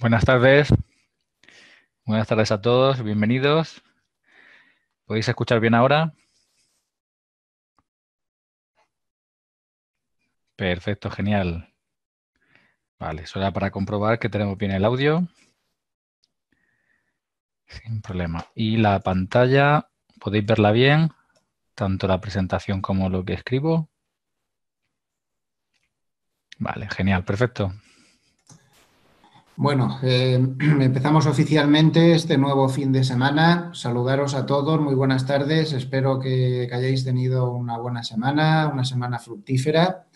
Buenas tardes. Buenas tardes a todos, bienvenidos. ¿Podéis escuchar bien ahora? Perfecto, genial. Vale, eso era para comprobar que tenemos bien el audio. Sin problema. Y la pantalla, podéis verla bien, tanto la presentación como lo que escribo. Vale, genial, perfecto. Bueno, eh, empezamos oficialmente este nuevo fin de semana. Saludaros a todos, muy buenas tardes. Espero que, hayáis tenido una buena semana, una semana fructífera.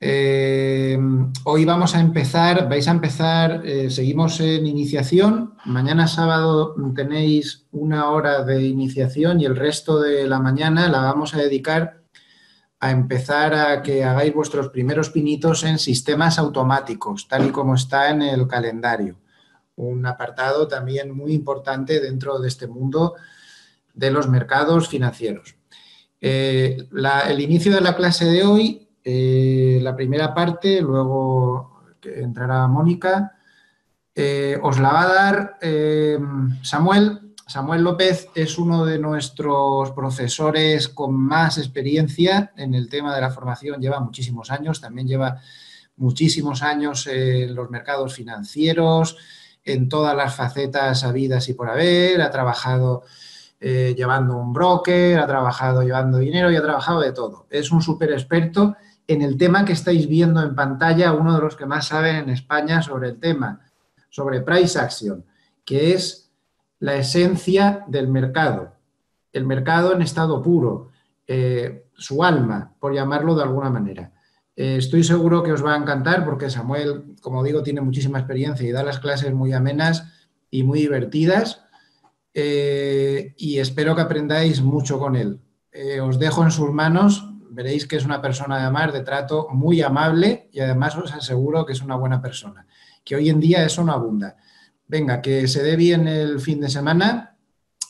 Eh, hoy vamos a empezar, vais a empezar, eh, seguimos en iniciación. Mañana sábado tenéis una hora de iniciación y el resto de la mañana la vamos a dedicar a empezar a que hagáis vuestros primeros pinitos en sistemas automáticos, tal y como está en el calendario. Un apartado también muy importante dentro de este mundo de los mercados financieros. Eh, el inicio de la clase de hoy, eh, la primera parte, luego que entrará Mónica, eh, os la va a dar Samuel Samuel López es uno de nuestros profesores con más experiencia en el tema de la formación, lleva muchísimos años, también lleva muchísimos años en los mercados financieros, en todas las facetas habidas y por haber, ha trabajado eh, llevando un broker, ha trabajado llevando dinero y ha trabajado de todo. Es un súper experto en el tema que estáis viendo en pantalla, uno de los que más saben en España sobre el tema, sobre price action, que es la esencia del mercado, el mercado en estado puro, eh, su alma, por llamarlo de alguna manera. Eh, estoy seguro que os va a encantar porque Samuel, como digo, tiene muchísima experiencia y da las clases muy amenas y muy divertidas. Eh, y espero que aprendáis mucho con él. os dejo en sus manos, veréis que es una persona de amar, de trato muy amable y además os aseguro que es una buena persona, que hoy en día eso no abunda. Venga, que se dé bien el fin de semana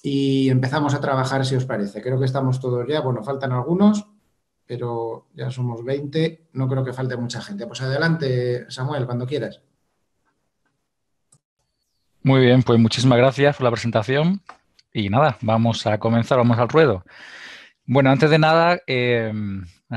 y empezamos a trabajar si os parece. Creo que estamos todos ya, bueno, faltan algunos, pero ya somos 20, no creo que falte mucha gente. Pues adelante, Samuel, cuando quieras. Muy bien, pues muchísimas gracias por la presentación y nada, vamos a comenzar, vamos al ruedo. Bueno, antes de nada, eh,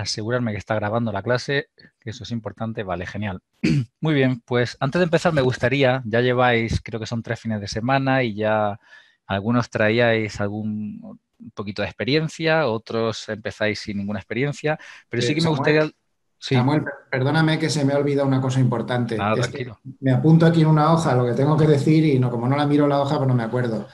asegurarme que está grabando la clase, que eso es importante, vale, genial. Muy bien, pues antes de empezar me gustaría, ya lleváis, creo que son tres fines de semana y ya algunos traíais algún poquito de experiencia, otros empezáis sin ninguna experiencia, pero sí, eh, que me gustaría... Samuel, perdóname que se me ha olvidado una cosa importante. me apunto aquí en una hoja lo que tengo que decir y no, como no la miro la hoja, pues no me acuerdo.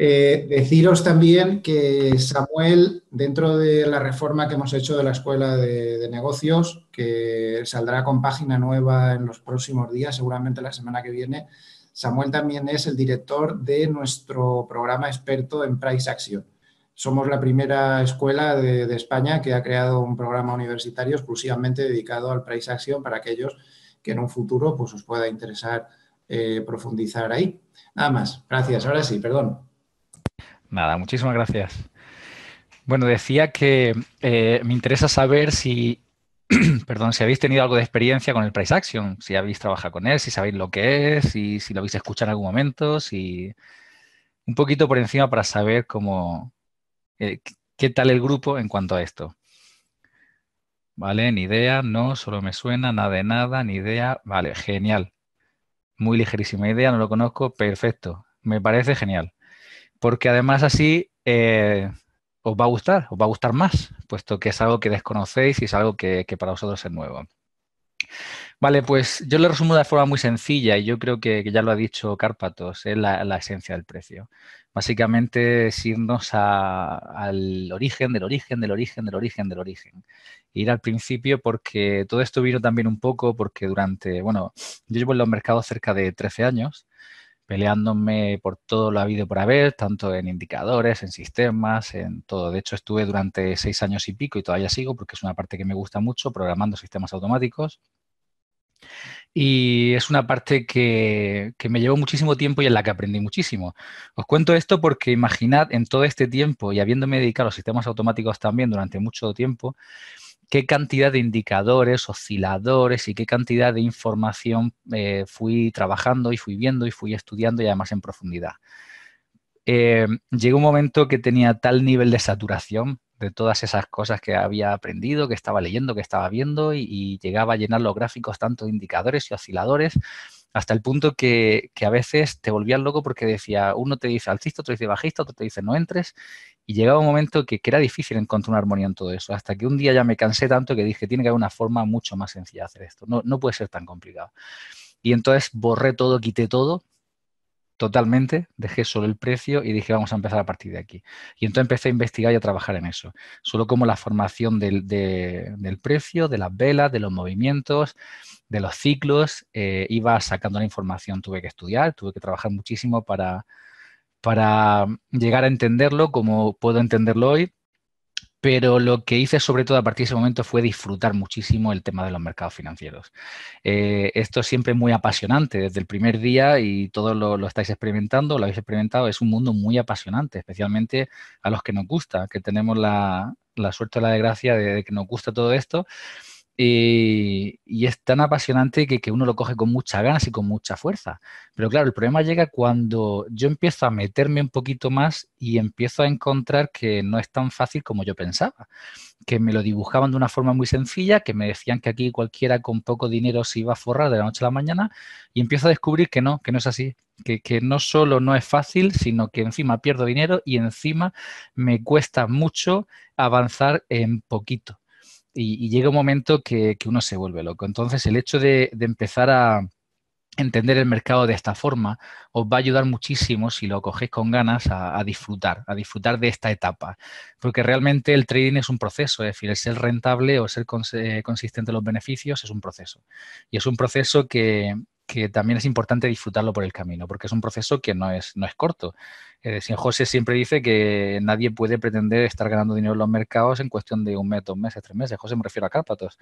Eh, deciros también que Samuel, dentro de la reforma que hemos hecho de la Escuela de, Negocios, que saldrá con página nueva en los próximos días, seguramente la semana que viene, Samuel también es el director de nuestro programa experto en Price Action. Somos la primera escuela de, España que ha creado un programa universitario exclusivamente dedicado al Price Action para aquellos que en un futuro pues, os pueda interesar eh, profundizar ahí. Nada más. Gracias. Ahora sí, perdón. Nada, muchísimas gracias. Bueno, decía que eh, me interesa saber si, perdón, si habéis tenido algo de experiencia con el price action, si habéis trabajado con él, si sabéis lo que es, si, si lo habéis escuchado en algún momento, si un poquito por encima para saber cómo, eh, qué tal el grupo en cuanto a esto. Vale, ni idea, no, solo me suena, nada de nada, ni idea. Vale, genial. Muy ligerísima idea, no lo conozco, perfecto. Me parece genial porque además así eh, os va a gustar, os va a gustar más, puesto que es algo que desconocéis y es algo que, para vosotros es nuevo. Vale, pues yo lo resumo de forma muy sencilla y yo creo que, ya lo ha dicho Cárpatos, es la, esencia del precio. Básicamente es irnos al origen del origen del origen del origen del origen. Ir al principio porque todo esto vino también un poco porque durante, bueno, yo llevo en los mercados cerca de 13 años peleándome por todo lo habido por haber, tanto en indicadores, en sistemas, en todo. De hecho, estuve durante seis años y pico y todavía sigo porque es una parte que me gusta mucho, programando sistemas automáticos. Y es una parte que, que, me llevó muchísimo tiempo y en la que aprendí muchísimo. Os cuento esto porque imaginad en todo este tiempo y habiéndome dedicado a los sistemas automáticos también durante mucho tiempo, qué cantidad de indicadores, osciladores y qué cantidad de información eh, fui trabajando y fui viendo y fui estudiando y además en profundidad. Eh, llegó un momento que tenía tal nivel de saturación de todas esas cosas que había aprendido, que estaba leyendo, que estaba viendo y, llegaba a llenar los gráficos tanto de indicadores y osciladores hasta el punto que, a veces te volvían loco porque decía, uno te dice alcista, otro dice bajista, otro te dice no entres, y llegaba un momento que, que, era difícil encontrar una armonía en todo eso, hasta que un día ya me cansé tanto que dije, tiene que haber una forma mucho más sencilla de hacer esto, no, puede ser tan complicado. Y entonces borré todo, quité todo, totalmente, dejé solo el precio y dije, vamos a empezar a partir de aquí. Y entonces empecé a investigar y a trabajar en eso, solo como la formación del, precio, de las velas, de los movimientos, de los ciclos, eh, iba sacando la información, tuve que estudiar, tuve que trabajar muchísimo para para llegar a entenderlo como puedo entenderlo hoy, pero lo que hice sobre todo a partir de ese momento fue disfrutar muchísimo el tema de los mercados financieros. Eh, esto es siempre muy apasionante desde el primer día y todos lo, estáis experimentando, lo habéis experimentado, es un mundo muy apasionante, especialmente a los que nos gusta, que tenemos la, suerte o la desgracia de que nos gusta todo esto eh, y, es tan apasionante que, uno lo coge con muchas ganas y con mucha fuerza. Pero claro, el problema llega cuando yo empiezo a meterme un poquito más y empiezo a encontrar que no es tan fácil como yo pensaba, que me lo dibujaban de una forma muy sencilla, que me decían que aquí cualquiera con poco dinero se iba a forrar de la noche a la mañana y empiezo a descubrir que no, que no es así, que, que, no solo no es fácil, sino que encima pierdo dinero y encima me cuesta mucho avanzar en poquito y, llega un momento que, uno se vuelve loco. Entonces, el hecho de, empezar a, entender el mercado de esta forma os va a ayudar muchísimo si lo cogéis con ganas a, disfrutar, a disfrutar de esta etapa. Porque realmente el trading es un proceso, es decir, el ser rentable o ser eh, consistente en los beneficios es un proceso. Y es un proceso que, también es importante disfrutarlo por el camino, porque es un proceso que no es, no es corto. Eh, José siempre dice que nadie puede pretender estar ganando dinero en los mercados en cuestión de un mes, dos meses, tres meses. José, me refiero a Cárpatos,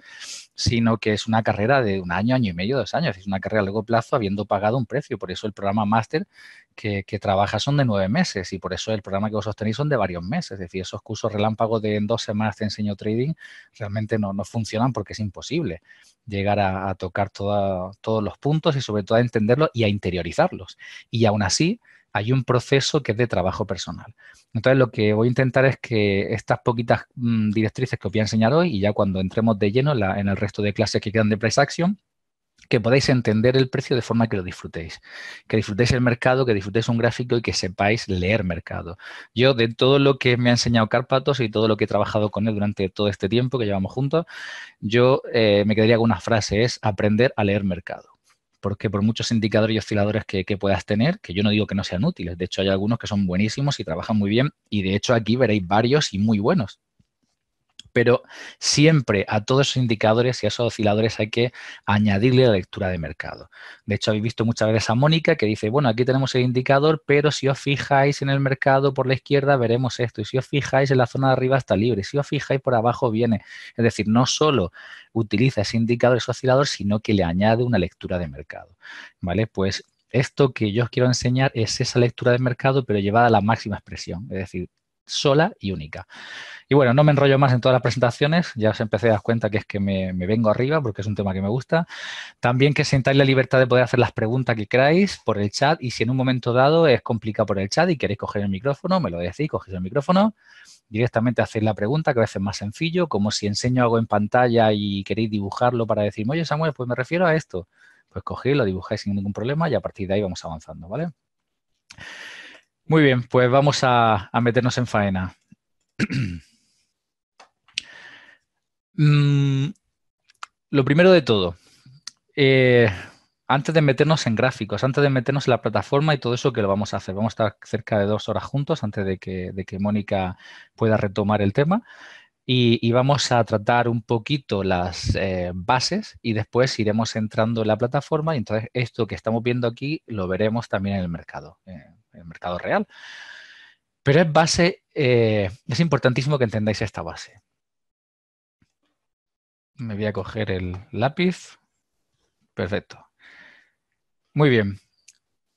sino que es una carrera de un año, año y medio, dos años. Es una carrera a largo plazo habiendo pagado un precio. Por eso el programa máster que, que, trabaja son de nueve meses y por eso el programa que vos sostenéis son de varios meses. Es decir, esos cursos relámpagos de en dos semanas te enseño trading realmente no, no funcionan porque es imposible llegar a, tocar todos los puntos y sobre todo a entenderlos y a interiorizarlos. Y aún así, hay un proceso que es de trabajo personal. Entonces, lo que voy a intentar es que estas poquitas mm, directrices que os voy a enseñar hoy, y ya cuando entremos de lleno en el resto de clases que quedan de Price Action, que podáis entender el precio de forma que lo disfrutéis, que disfrutéis el mercado, que disfrutéis un gráfico y que sepáis leer mercado. Yo de todo lo que me ha enseñado Carpatos y todo lo que he trabajado con él durante todo este tiempo que llevamos juntos, yo eh, me quedaría con una frase, es aprender a leer mercado porque por muchos indicadores y osciladores que, que, puedas tener, que yo no digo que no sean útiles, de hecho hay algunos que son buenísimos y trabajan muy bien, y de hecho aquí veréis varios y muy buenos pero siempre a todos esos indicadores y a esos osciladores hay que añadirle la lectura de mercado. De hecho, habéis visto muchas veces a Mónica que dice, bueno, aquí tenemos el indicador, pero si os fijáis en el mercado por la izquierda veremos esto, y si os fijáis en la zona de arriba está libre, si os fijáis por abajo viene. Es decir, no solo utiliza ese indicador, ese oscilador, sino que le añade una lectura de mercado. ¿Vale? Pues esto que yo os quiero enseñar es esa lectura de mercado, pero llevada a la máxima expresión. Es decir, sola y única. Y bueno, no me enrollo más en todas las presentaciones, ya os empecé a dar cuenta que es que me, me, vengo arriba porque es un tema que me gusta. También que sentáis la libertad de poder hacer las preguntas que queráis por el chat y si en un momento dado es complicado por el chat y queréis coger el micrófono, me lo decís, cogéis el micrófono, directamente hacéis la pregunta, que a veces es más sencillo, como si enseño algo en pantalla y queréis dibujarlo para decir, oye Samuel, pues me refiero a esto. Pues cogéis, lo dibujáis sin ningún problema y a partir de ahí vamos avanzando, ¿vale? Muy bien, pues vamos a, meternos en faena. Mm, lo primero de todo, eh, antes de meternos en gráficos, antes de meternos en la plataforma y todo eso que lo vamos a hacer. Vamos a estar cerca de dos horas juntos antes de que, de que Mónica pueda retomar el tema y, vamos a tratar un poquito las eh, bases y después iremos entrando en la plataforma y entonces esto que estamos viendo aquí lo veremos también en el mercado, en el mercado real. Pero es base, eh, es importantísimo que entendáis esta base. Me voy a coger el lápiz. Perfecto. Muy bien.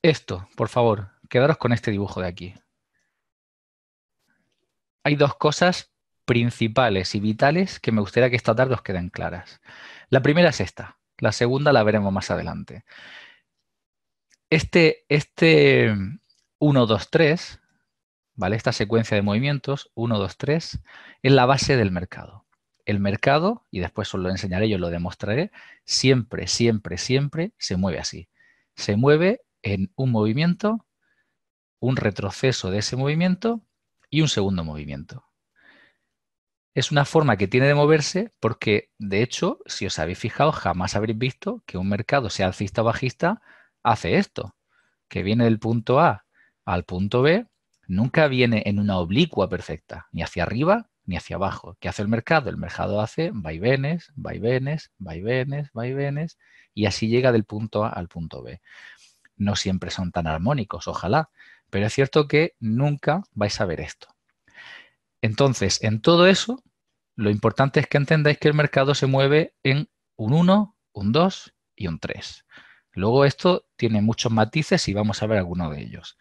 Esto, por favor, quedaros con este dibujo de aquí. Hay dos cosas principales y vitales que me gustaría que esta tarde os queden claras. La primera es esta, la segunda la veremos más adelante. Este, este 1, 2, 3, ¿vale? esta secuencia de movimientos, 1, 2, 3, es la base del mercado. El mercado, y después os lo enseñaré yo os lo demostraré, siempre, siempre, siempre se mueve así. Se mueve en un movimiento, un retroceso de ese movimiento y un segundo movimiento es una forma que tiene de moverse porque, de hecho, si os habéis fijado, jamás habréis visto que un mercado, sea alcista o bajista, hace esto, que viene del punto A al punto B, nunca viene en una oblicua perfecta, ni hacia arriba ni hacia abajo. ¿Qué hace el mercado? El mercado hace vaivenes, vaivenes, vaivenes, vaivenes, y así llega del punto A al punto B. No siempre son tan armónicos, ojalá, pero es cierto que nunca vais a ver esto. Entonces, en todo eso, lo importante es que entendáis que el mercado se mueve en un 1, un 2 y un 3. Luego esto tiene muchos matices y vamos a ver alguno de ellos.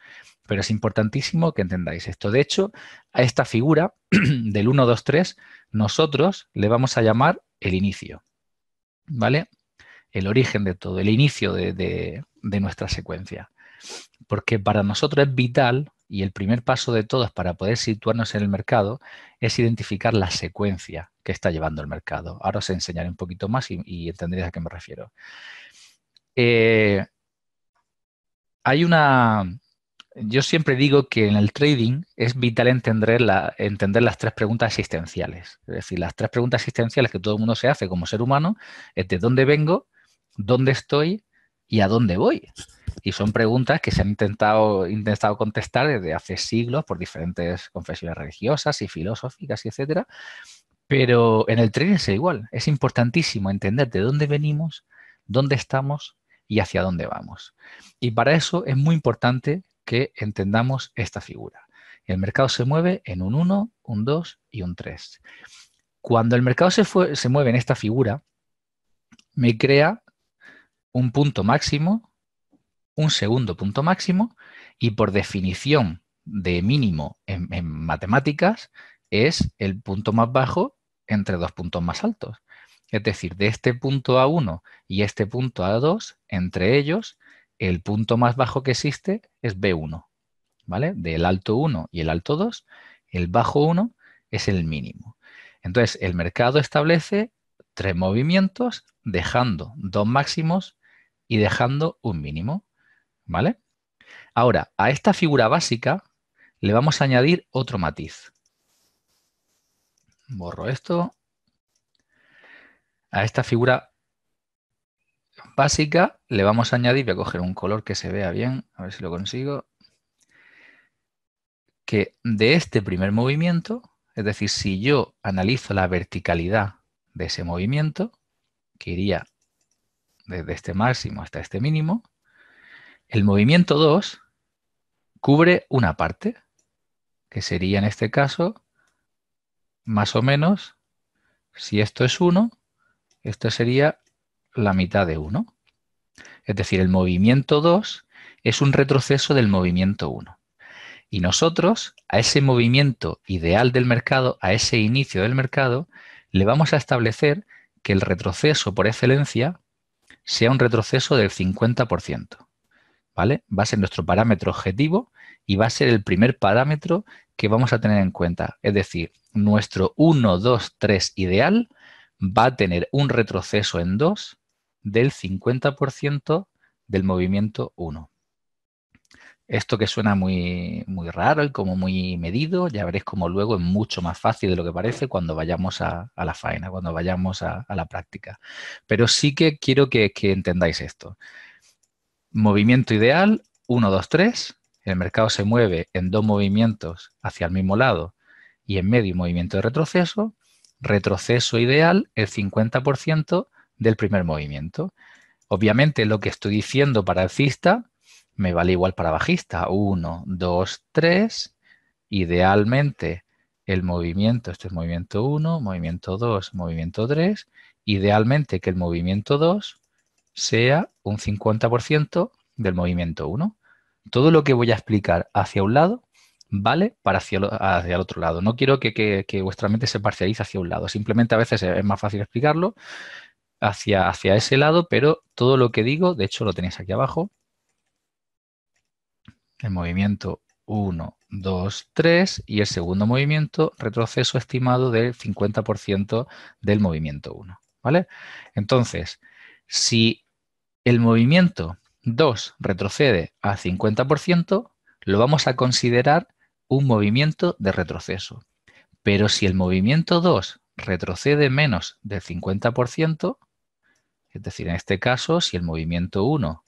Pero es importantísimo que entendáis esto. De hecho, a esta figura del 1, 2, 3, nosotros le vamos a llamar el inicio. ¿Vale? El origen de todo, el inicio de, de nuestra secuencia. Porque para nosotros es vital y el primer paso de todos para poder situarnos en el mercado es identificar la secuencia que está llevando el mercado. Ahora os enseñaré un poquito más y, entenderéis a qué me refiero. Eh, hay una... Yo siempre digo que en el trading es vital entender, entender las tres preguntas existenciales. Es decir, las tres preguntas existenciales que todo el mundo se hace como ser humano es de dónde vengo, dónde estoy y a dónde voy. Y son preguntas que se han intentado, intentado contestar desde hace siglos por diferentes confesiones religiosas y filosóficas, y etcétera. Pero en el tren es igual. Es importantísimo entender de dónde venimos, dónde estamos y hacia dónde vamos. Y para eso es muy importante que entendamos esta figura. El mercado se mueve en un 1, un 2 y un 3. Cuando el mercado se, se mueve en esta figura, me crea un punto máximo un segundo punto máximo y por definición de mínimo en, matemáticas es el punto más bajo entre dos puntos más altos. Es decir, de este punto A1 y este punto A2, entre ellos, el punto más bajo que existe es B1. ¿Vale? Del alto 1 y el alto 2, el bajo 1 es el mínimo. Entonces, el mercado establece tres movimientos, dejando dos máximos y dejando un mínimo. ¿vale? Ahora, a esta figura básica le vamos a añadir otro matiz. Borro esto. A esta figura básica le vamos a añadir, voy a coger un color que se vea bien, a ver si lo consigo, que de este primer movimiento, es decir, si yo analizo la verticalidad de ese movimiento, que iría desde este máximo hasta este mínimo, el movimiento 2 cubre una parte, que sería en este caso más o menos, si esto es 1, esto sería la mitad de 1. Es decir, el movimiento 2 es un retroceso del movimiento 1. Y nosotros a ese movimiento ideal del mercado, a ese inicio del mercado, le vamos a establecer que el retroceso por excelencia sea un retroceso del 50%. Va a ser nuestro parámetro objetivo y va a ser el primer parámetro que vamos a tener en cuenta. Es decir, nuestro 1, 2, 3 ideal va a tener un retroceso en 2 del 50% del movimiento 1. Esto que suena muy, muy raro y como muy medido, ya veréis como luego es mucho más fácil de lo que parece cuando vayamos a, la faena, cuando vayamos a, la práctica. Pero sí que quiero que entendáis esto movimiento ideal, 1, 2, 3. El mercado se mueve en dos movimientos hacia el mismo lado y en medio movimiento de retroceso. Retroceso ideal, el 50% del primer movimiento. Obviamente lo que estoy diciendo para alcista me vale igual para bajista. 1, 2, 3. Idealmente el movimiento, este es movimiento 1, movimiento 2, movimiento 3. Idealmente que el movimiento 2 sea un 50% del movimiento 1. Todo lo que voy a explicar hacia un lado vale para hacia, el otro lado. No quiero que, vuestra mente se parcialice hacia un lado. Simplemente a veces es más fácil explicarlo hacia, hacia ese lado, pero todo lo que digo, de hecho lo tenéis aquí abajo, el movimiento 1, 2, 3 y el segundo movimiento, retroceso estimado del 50% del movimiento 1. ¿vale? Entonces, si el movimiento 2 retrocede a 50%, lo vamos a considerar un movimiento de retroceso. Pero si el movimiento 2 retrocede menos del 50%, es decir, en este caso, si el movimiento 1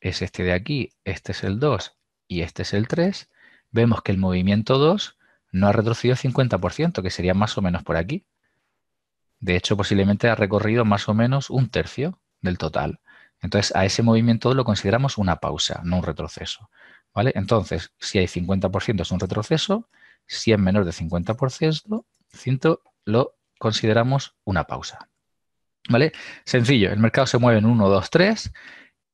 es este de aquí, este es el 2 y este es el 3, vemos que el movimiento 2 no ha retrocedido 50%, que sería más o menos por aquí. De hecho, posiblemente ha recorrido más o menos un tercio del total. Entonces, a ese movimiento lo consideramos una pausa, no un retroceso. ¿vale? Entonces, si hay 50% es un retroceso, si es menor de 50%, lo consideramos una pausa. ¿Vale? Sencillo, el mercado se mueve en 1, 2, 3.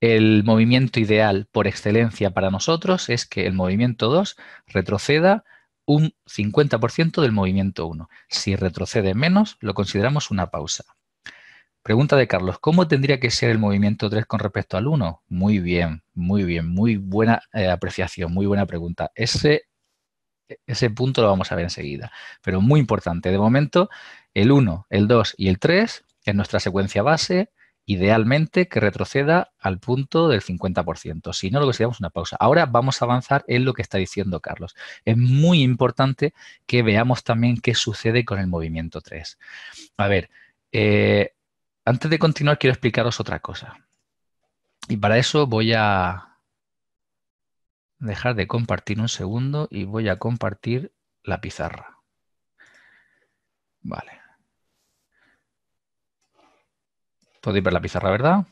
El movimiento ideal por excelencia para nosotros es que el movimiento 2 retroceda un 50% del movimiento 1. Si retrocede menos, lo consideramos una pausa. Pregunta de Carlos, ¿cómo tendría que ser el movimiento 3 con respecto al 1? Muy bien, muy bien, muy buena eh, apreciación, muy buena pregunta. Ese, ese punto lo vamos a ver enseguida, pero muy importante. De momento, el 1, el 2 y el 3 en nuestra secuencia base, idealmente que retroceda al punto del 50%. Si no, lo que consideramos una pausa. Ahora vamos a avanzar en lo que está diciendo Carlos. Es muy importante que veamos también qué sucede con el movimiento 3. A ver, eh, antes de continuar, quiero explicaros otra cosa. Y para eso voy a dejar de compartir un segundo y voy a compartir la pizarra. Vale. Podéis ver la pizarra, ¿verdad?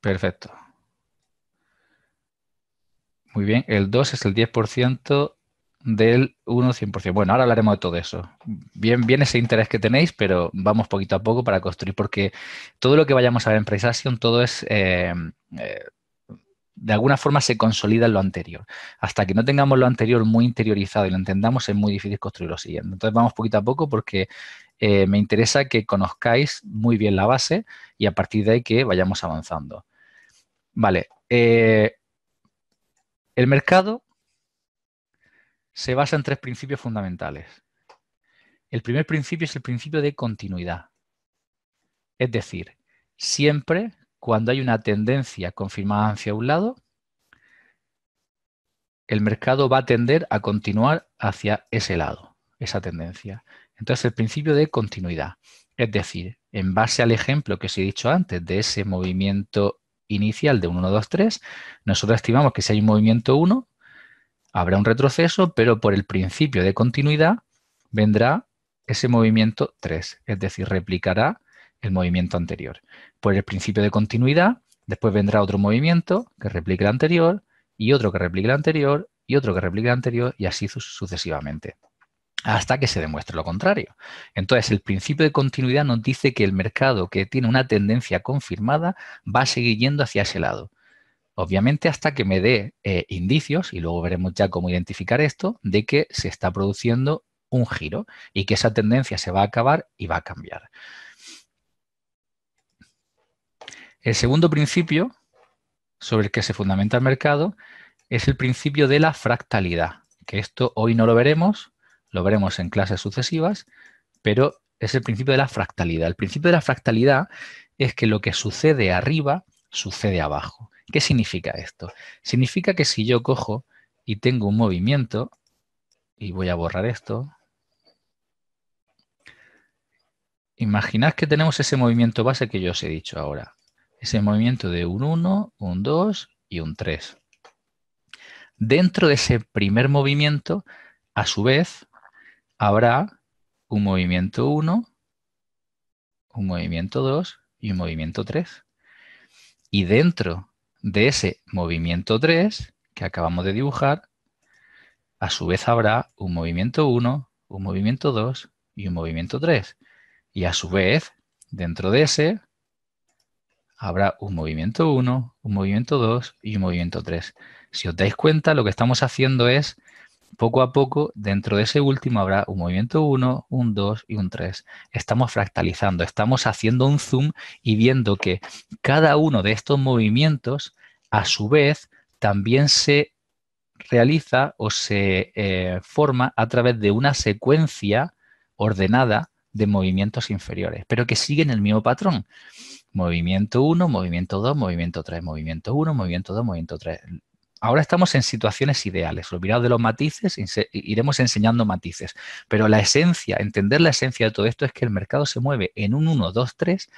Perfecto. Muy bien, el 2 es el 10% del 1-100%. Bueno, ahora hablaremos de todo eso. Bien, bien ese interés que tenéis, pero vamos poquito a poco para construir, porque todo lo que vayamos a ver en Price todo es... Eh, eh, de alguna forma se consolida en lo anterior. Hasta que no tengamos lo anterior muy interiorizado y lo entendamos, es muy difícil construir lo siguiente. Entonces vamos poquito a poco porque eh, me interesa que conozcáis muy bien la base y a partir de ahí que vayamos avanzando. Vale. el mercado se basa en tres principios fundamentales. El primer principio es el principio de continuidad. Es decir, siempre cuando hay una tendencia confirmada hacia un lado, el mercado va a tender a continuar hacia ese lado, esa tendencia. Entonces, el principio de continuidad. Es decir, en base al ejemplo que os he dicho antes de ese movimiento inicial de 1, 1, 2, 3, nosotros estimamos que si hay un movimiento 1, habrá un retroceso, pero por el principio de continuidad vendrá ese movimiento 3, es decir, replicará el movimiento anterior. Por el principio de continuidad, después vendrá otro movimiento que replique el anterior, y otro que replique el anterior, y otro que replique el anterior, y así sucesivamente, hasta que se demuestre lo contrario. Entonces, el principio de continuidad nos dice que el mercado que tiene una tendencia confirmada va a seguir yendo hacia ese lado. Obviamente hasta que me dé eh, indicios, y luego veremos ya cómo identificar esto, de que se está produciendo un giro y que esa tendencia se va a acabar y va a cambiar. El segundo principio sobre el que se fundamenta el mercado es el principio de la fractalidad, que esto hoy no lo veremos, lo veremos en clases sucesivas, pero es el principio de la fractalidad. El principio de la fractalidad es que lo que sucede arriba sucede abajo. ¿Qué significa esto? Significa que si yo cojo y tengo un movimiento, y voy a borrar esto, imaginad que tenemos ese movimiento base que yo os he dicho ahora. Ese movimiento de un 1, un 2 y un 3. Dentro de ese primer movimiento, a su vez, habrá un movimiento 1, un movimiento 2 y un movimiento 3. Y dentro de ese movimiento 3 que acabamos de dibujar, a su vez habrá un movimiento 1, un movimiento 2 y un movimiento 3. Y a su vez, dentro de ese, habrá un movimiento 1, un movimiento 2 y un movimiento 3. Si os dais cuenta, lo que estamos haciendo es poco a poco, dentro de ese último habrá un movimiento 1, un 2 y un 3. Estamos fractalizando, estamos haciendo un zoom y viendo que cada uno de estos movimientos, a su vez, también se realiza o se eh, forma a través de una secuencia ordenada de movimientos inferiores, pero que siguen el mismo patrón. Movimiento 1, movimiento 2, movimiento 3, movimiento 1, movimiento 2, movimiento 3 ahora estamos en situaciones ideales. Olvidado de los matices, iremos enseñando matices. Pero la esencia, entender la esencia de todo esto es que el mercado se mueve en un 1, 2, 3,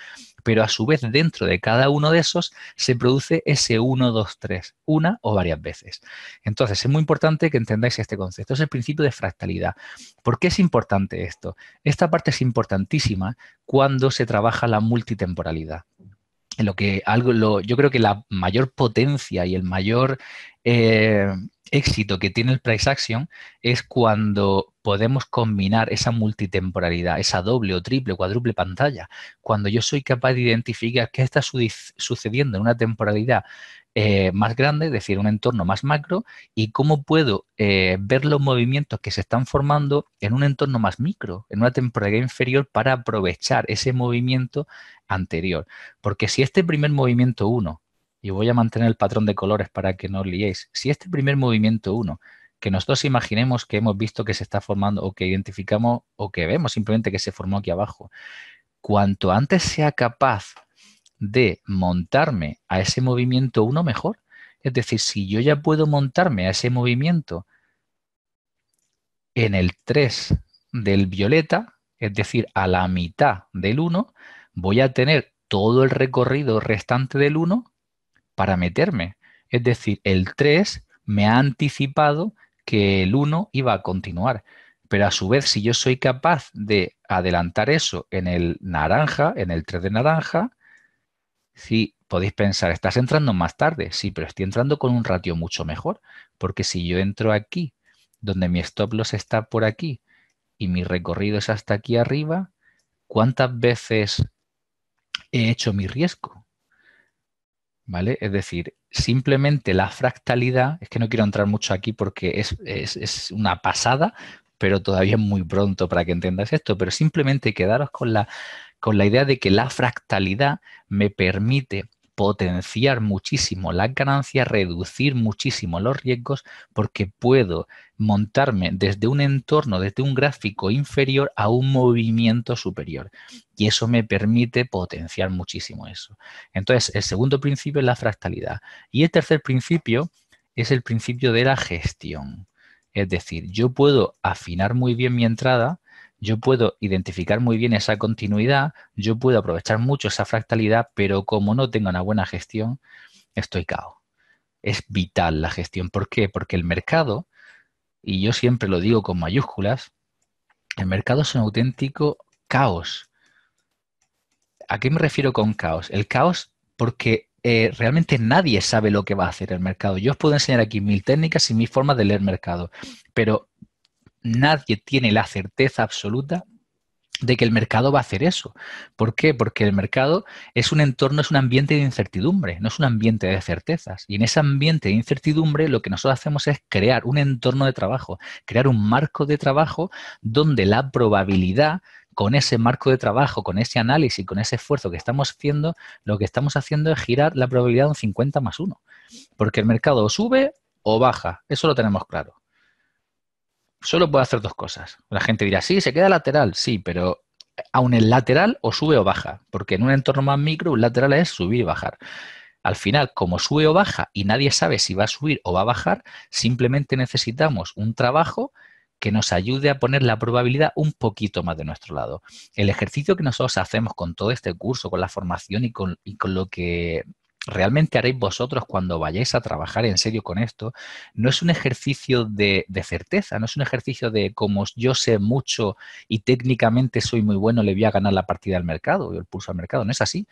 pero a su vez dentro de cada uno de esos se produce ese 1, 2, 3, una o varias veces. Entonces, es muy importante que entendáis este concepto. Es el principio de fractalidad. ¿Por qué es importante esto? Esta parte es importantísima cuando se trabaja la multitemporalidad lo que algo, lo, yo creo que la mayor potencia y el mayor eh, éxito que tiene el price action es cuando podemos combinar esa multitemporalidad, esa doble o triple o cuádruple pantalla. Cuando yo soy capaz de identificar qué está sucediendo en una temporalidad eh, más grande, es decir, un entorno más macro, y cómo puedo eh, ver los movimientos que se están formando en un entorno más micro, en una temporalidad inferior, para aprovechar ese movimiento anterior. Porque si este primer movimiento 1, y voy a mantener el patrón de colores para que no os liéis, si este primer movimiento 1 que nosotros imaginemos que hemos visto que se está formando o que identificamos o que vemos simplemente que se formó aquí abajo. Cuanto antes sea capaz de montarme a ese movimiento uno mejor. Es decir, si yo ya puedo montarme a ese movimiento en el 3 del violeta, es decir, a la mitad del 1, voy a tener todo el recorrido restante del 1 para meterme. Es decir, el 3 me ha anticipado que el 1 iba a continuar. Pero a su vez, si yo soy capaz de adelantar eso en el naranja, en el 3 de naranja, Sí, podéis pensar, estás entrando más tarde, sí, pero estoy entrando con un ratio mucho mejor, porque si yo entro aquí, donde mi stop loss está por aquí y mi recorrido es hasta aquí arriba, ¿cuántas veces he hecho mi riesgo? ¿Vale? Es decir, simplemente la fractalidad, es que no quiero entrar mucho aquí porque es, es, es una pasada, pero todavía es muy pronto para que entendas esto, pero simplemente quedaros con la con la idea de que la fractalidad me permite potenciar muchísimo las ganancias, reducir muchísimo los riesgos, porque puedo montarme desde un entorno, desde un gráfico inferior a un movimiento superior. Y eso me permite potenciar muchísimo eso. Entonces, el segundo principio es la fractalidad. Y el tercer principio es el principio de la gestión. Es decir, yo puedo afinar muy bien mi entrada, yo puedo identificar muy bien esa continuidad, yo puedo aprovechar mucho esa fractalidad, pero como no tengo una buena gestión, estoy cao. Es vital la gestión. ¿Por qué? Porque el mercado, y yo siempre lo digo con mayúsculas, el mercado es un auténtico caos. ¿A qué me refiero con caos? El caos porque eh, realmente nadie sabe lo que va a hacer el mercado. Yo os puedo enseñar aquí mil técnicas y mil formas de leer mercado, pero nadie tiene la certeza absoluta de que el mercado va a hacer eso. ¿Por qué? Porque el mercado es un entorno, es un ambiente de incertidumbre, no es un ambiente de certezas. Y en ese ambiente de incertidumbre lo que nosotros hacemos es crear un entorno de trabajo, crear un marco de trabajo donde la probabilidad con ese marco de trabajo, con ese análisis, con ese esfuerzo que estamos haciendo, lo que estamos haciendo es girar la probabilidad de un 50 más 1. Porque el mercado sube o baja, eso lo tenemos claro solo puedo hacer dos cosas. La gente dirá, sí, se queda lateral, sí, pero eh, aún el lateral o sube o baja, porque en un entorno más micro un lateral es subir y bajar. Al final, como sube o baja y nadie sabe si va a subir o va a bajar, simplemente necesitamos un trabajo que nos ayude a poner la probabilidad un poquito más de nuestro lado. El ejercicio que nosotros hacemos con todo este curso, con la formación y con lo que realmente haréis vosotros cuando vayáis a trabajar en serio con esto, no es un ejercicio de, certeza, no es un ejercicio de como yo sé mucho y técnicamente soy muy bueno, le voy a ganar la partida al mercado o el pulso al mercado, no es así.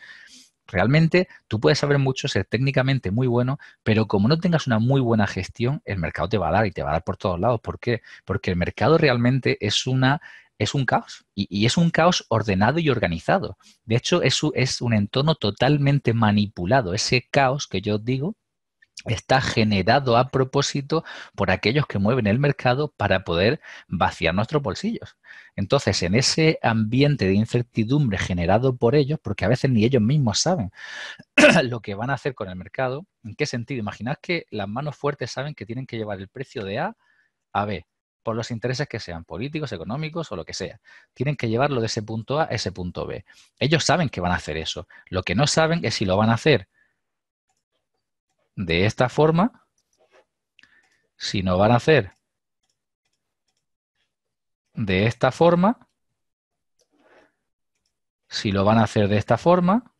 Realmente tú puedes saber mucho, ser técnicamente muy bueno, pero como no tengas una muy buena gestión, el mercado te va a dar y te va a dar por todos lados. ¿Por qué? Porque el mercado realmente es una es un caos y, es un caos ordenado y organizado. De hecho, es, es un entorno totalmente manipulado. Ese caos que yo digo está generado a propósito por aquellos que mueven el mercado para poder vaciar nuestros bolsillos. Entonces, en ese ambiente de incertidumbre generado por ellos, porque a veces ni ellos mismos saben lo que van a hacer con el mercado, ¿en qué sentido? Imaginad que las manos fuertes saben que tienen que llevar el precio de A a B por los intereses que sean políticos, económicos o lo que sea. Tienen que llevarlo de ese punto A a ese punto B. Ellos saben que van a hacer eso. Lo que no saben es si lo van a hacer de esta forma, si no van a hacer de esta forma, si lo van a hacer de esta forma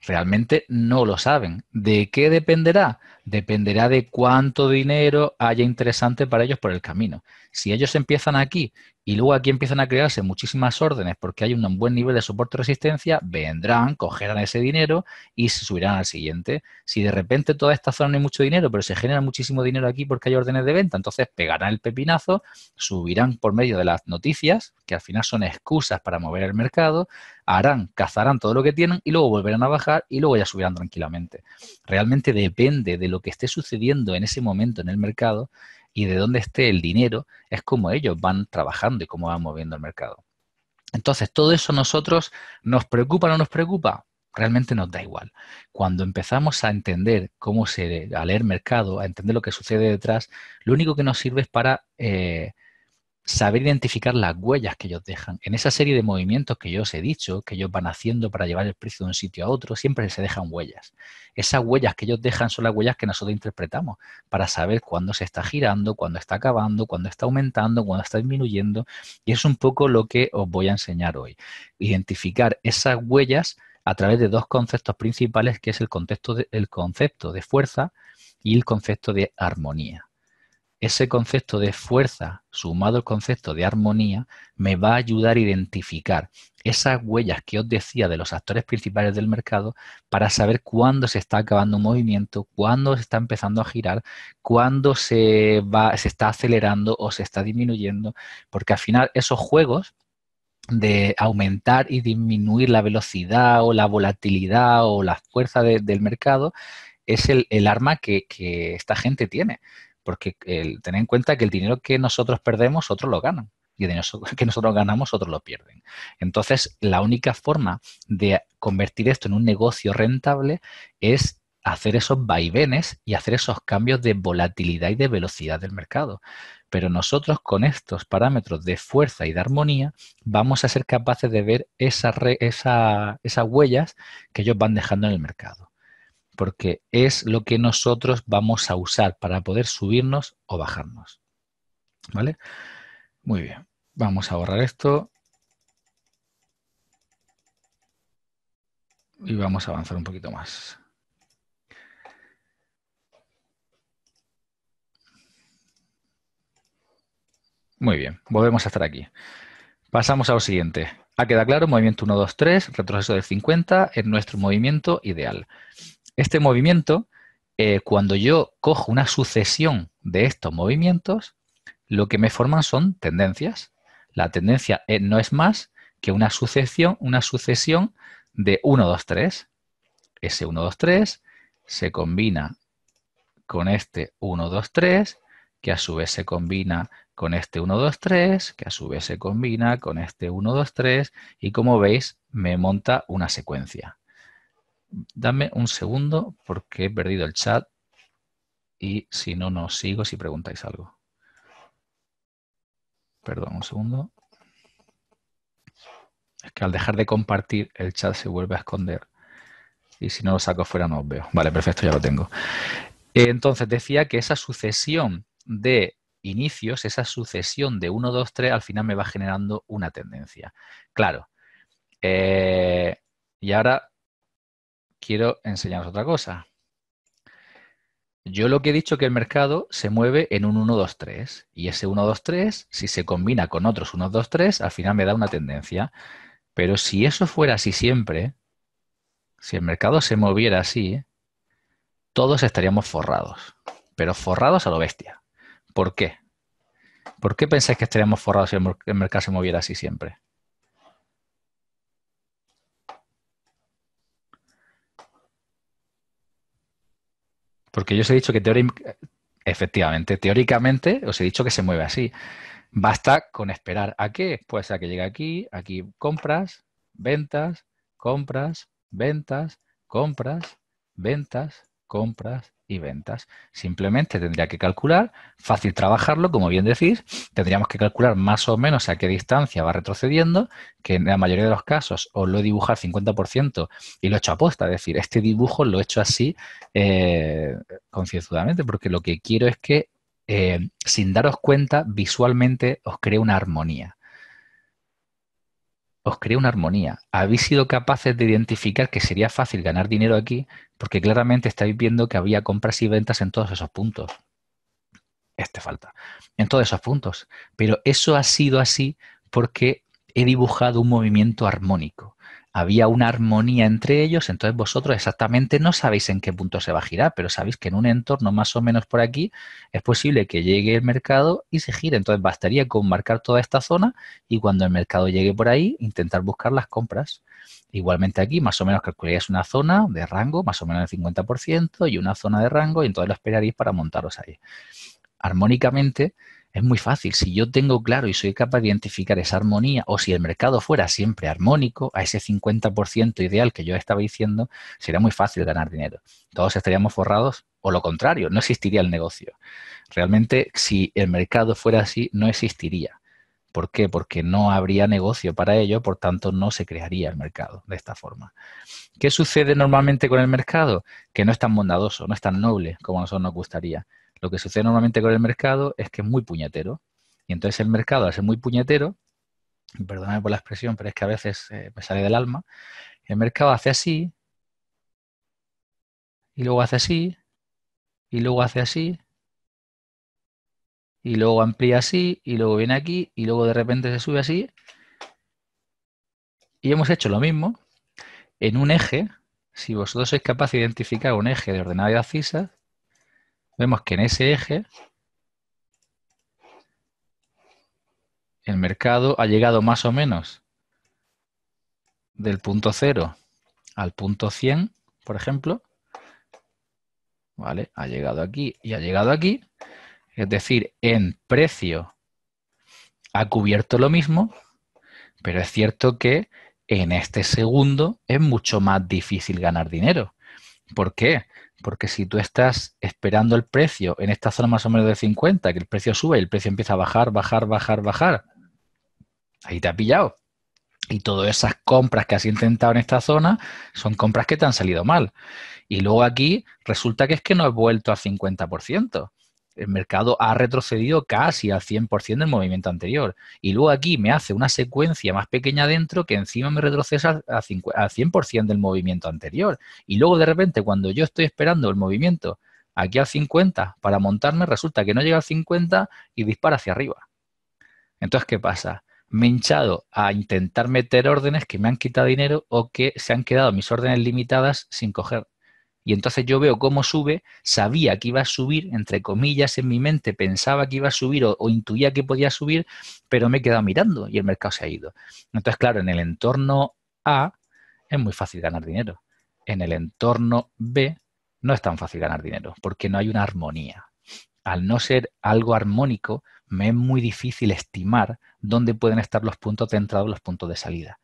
Realmente no lo saben. ¿De qué dependerá? Dependerá de cuánto dinero haya interesante para ellos por el camino. Si ellos empiezan aquí y luego aquí empiezan a crearse muchísimas órdenes porque hay un buen nivel de soporte y resistencia, vendrán, cogerán ese dinero y se subirán al siguiente. Si de repente toda esta zona no hay mucho dinero, pero se genera muchísimo dinero aquí porque hay órdenes de venta, entonces pegarán el pepinazo, subirán por medio de las noticias, que al final son excusas para mover el mercado, harán, cazarán todo lo que tienen y luego volverán a bajar y luego ya subirán tranquilamente. Realmente depende de lo que esté sucediendo en ese momento en el mercado y de dónde esté el dinero, es como ellos van trabajando y cómo van moviendo el mercado. Entonces, todo eso a nosotros nos preocupa o no nos preocupa, realmente nos da igual. Cuando empezamos a entender cómo se, a leer mercado, a entender lo que sucede detrás, lo único que nos sirve es para eh, saber identificar las huellas que ellos dejan. En esa serie de movimientos que yo os he dicho, que ellos van haciendo para llevar el precio de un sitio a otro, siempre se dejan huellas. Esas huellas que ellos dejan son las huellas que nosotros interpretamos para saber cuándo se está girando, cuándo está acabando, cuándo está aumentando, cuándo está disminuyendo. Y es un poco lo que os voy a enseñar hoy. Identificar esas huellas a través de dos conceptos principales, que es el, contexto el concepto de fuerza y el concepto de armonía ese concepto de fuerza sumado al concepto de armonía me va a ayudar a identificar esas huellas que os decía de los actores principales del mercado para saber cuándo se está acabando un movimiento, cuándo se está empezando a girar, cuándo se, va, se está acelerando o se está disminuyendo, porque al final esos juegos de aumentar y disminuir la velocidad o la volatilidad o la fuerza del mercado es el, arma que, esta gente tiene porque el, tener en cuenta que el dinero que nosotros perdemos, otros lo ganan. Y el dinero que nosotros ganamos, otros lo pierden. Entonces, la única forma de convertir esto en un negocio rentable es hacer esos vaivenes y hacer esos cambios de volatilidad y de velocidad del mercado. Pero nosotros con estos parámetros de fuerza y de armonía vamos a ser capaces de ver esas huellas que ellos van dejando en el mercado porque es lo que nosotros vamos a usar para poder subirnos o bajarnos. ¿Vale? Muy bien, vamos a borrar esto. Y vamos a avanzar un poquito más. Muy bien, volvemos a estar aquí. Pasamos a lo siguiente. Ha quedado claro, movimiento 1, 2, 3, retroceso del 50 en nuestro movimiento ideal. Este movimiento, eh, cuando yo cojo una sucesión de estos movimientos, lo que me forman son tendencias. La tendencia eh, no es más que una sucesión, una sucesión de 1, 2, 3. Ese 1, 2, 3 se combina con este 1, 2, 3, que a su vez se combina con este 1, 2, 3, que a su vez se combina con este 1, 2, 3, y como veis me monta una secuencia. Dame un segundo porque he perdido el chat y si no, no sigo si preguntáis algo. Perdón, un segundo. Es que al dejar de compartir, el chat se vuelve a esconder. Y si no lo saco fuera, no os veo. Vale, perfecto, ya lo tengo. Eh, entonces, decía que esa sucesión de inicios, esa sucesión de 1, 2, 3, al final me va generando una tendencia. Claro. Eh, y ahora quiero enseñaros otra cosa. Yo lo que he dicho que el mercado se mueve en un 1-2-3 y ese 1-2-3, si se combina con otros 1-2-3, al final me da una tendencia. Pero si eso fuera así siempre, si el mercado se moviera así, todos estaríamos forrados, pero forrados a lo bestia. ¿Por qué? ¿Por qué pensáis que estaríamos forrados si el mercado se moviera así siempre? Porque yo os he dicho que teóricamente, efectivamente, teóricamente os he dicho que se mueve así. Basta con esperar a qué. Pues a que llegue aquí, aquí compras, ventas, compras, ventas, compras, ventas, compras, y ventas. Simplemente tendría que calcular, fácil trabajarlo, como bien decís, tendríamos que calcular más o menos a qué distancia va retrocediendo, que en la mayoría de los casos os lo he dibujado 50% y lo he hecho aposta, es decir, este dibujo lo he hecho así eh, concienzudamente, porque lo que quiero es que eh, sin daros cuenta, visualmente os cree una armonía os crea una armonía. Habéis sido capaces de identificar que sería fácil ganar dinero aquí porque claramente estáis viendo que había compras y ventas en todos esos puntos. Este falta. En todos esos puntos. Pero eso ha sido así porque he dibujado un movimiento armónico había una armonía entre ellos, entonces vosotros exactamente no sabéis en qué punto se va a girar, pero sabéis que en un entorno más o menos por aquí es posible que llegue el mercado y se gire. Entonces bastaría con marcar toda esta zona y cuando el mercado llegue por ahí, intentar buscar las compras. Igualmente aquí, más o menos calcularíais una zona de rango, más o menos el 50%, y una zona de rango, y entonces lo esperaríais para montaros ahí. Armónicamente, es muy fácil. Si yo tengo claro y soy capaz de identificar esa armonía, o si el mercado fuera siempre armónico, a ese 50% ideal que yo estaba diciendo, sería muy fácil ganar dinero. Todos estaríamos forrados, o lo contrario, no existiría el negocio. Realmente, si el mercado fuera así, no existiría. ¿Por qué? Porque no habría negocio para ello, por tanto no se crearía el mercado de esta forma. ¿Qué sucede normalmente con el mercado? Que no es tan bondadoso, no es tan noble como a nosotros nos gustaría. Lo que sucede normalmente con el mercado es que es muy puñetero. Y entonces el mercado, hace muy puñetero, perdonadme por la expresión, pero es que a veces eh, me sale del alma, el mercado hace así, y luego hace así, y luego hace así, y luego amplía así, y luego viene aquí, y luego de repente se sube así. Y hemos hecho lo mismo en un eje. Si vosotros sois capaces de identificar un eje de ordenada y abscisas, vemos que en ese eje el mercado ha llegado más o menos del punto 0 al punto 100, por ejemplo. ¿Vale? Ha llegado aquí y ha llegado aquí. Es decir, en precio ha cubierto lo mismo, pero es cierto que en este segundo es mucho más difícil ganar dinero. ¿Por qué? Porque si tú estás esperando el precio en esta zona más o menos de 50, que el precio sube y el precio empieza a bajar, bajar, bajar, bajar, ahí te ha pillado. Y todas esas compras que has intentado en esta zona son compras que te han salido mal. Y luego aquí resulta que es que no has vuelto al 50% el mercado ha retrocedido casi al 100% del movimiento anterior. Y luego aquí me hace una secuencia más pequeña dentro que encima me retrocesa al 100% del movimiento anterior. Y luego de repente cuando yo estoy esperando el movimiento aquí al 50 para montarme, resulta que no llega al 50 y dispara hacia arriba. Entonces, ¿qué pasa? Me he hinchado a intentar meter órdenes que me han quitado dinero o que se han quedado mis órdenes limitadas sin coger. Y entonces yo veo cómo sube, sabía que iba a subir, entre comillas, en mi mente pensaba que iba a subir o, intuía que podía subir, pero me he quedado mirando y el mercado se ha ido. Entonces, claro, en el entorno A es muy fácil ganar dinero. En el entorno B no es tan fácil ganar dinero porque no hay una armonía. Al no ser algo armónico, me es muy difícil estimar dónde pueden estar los puntos de entrada o los puntos de salida.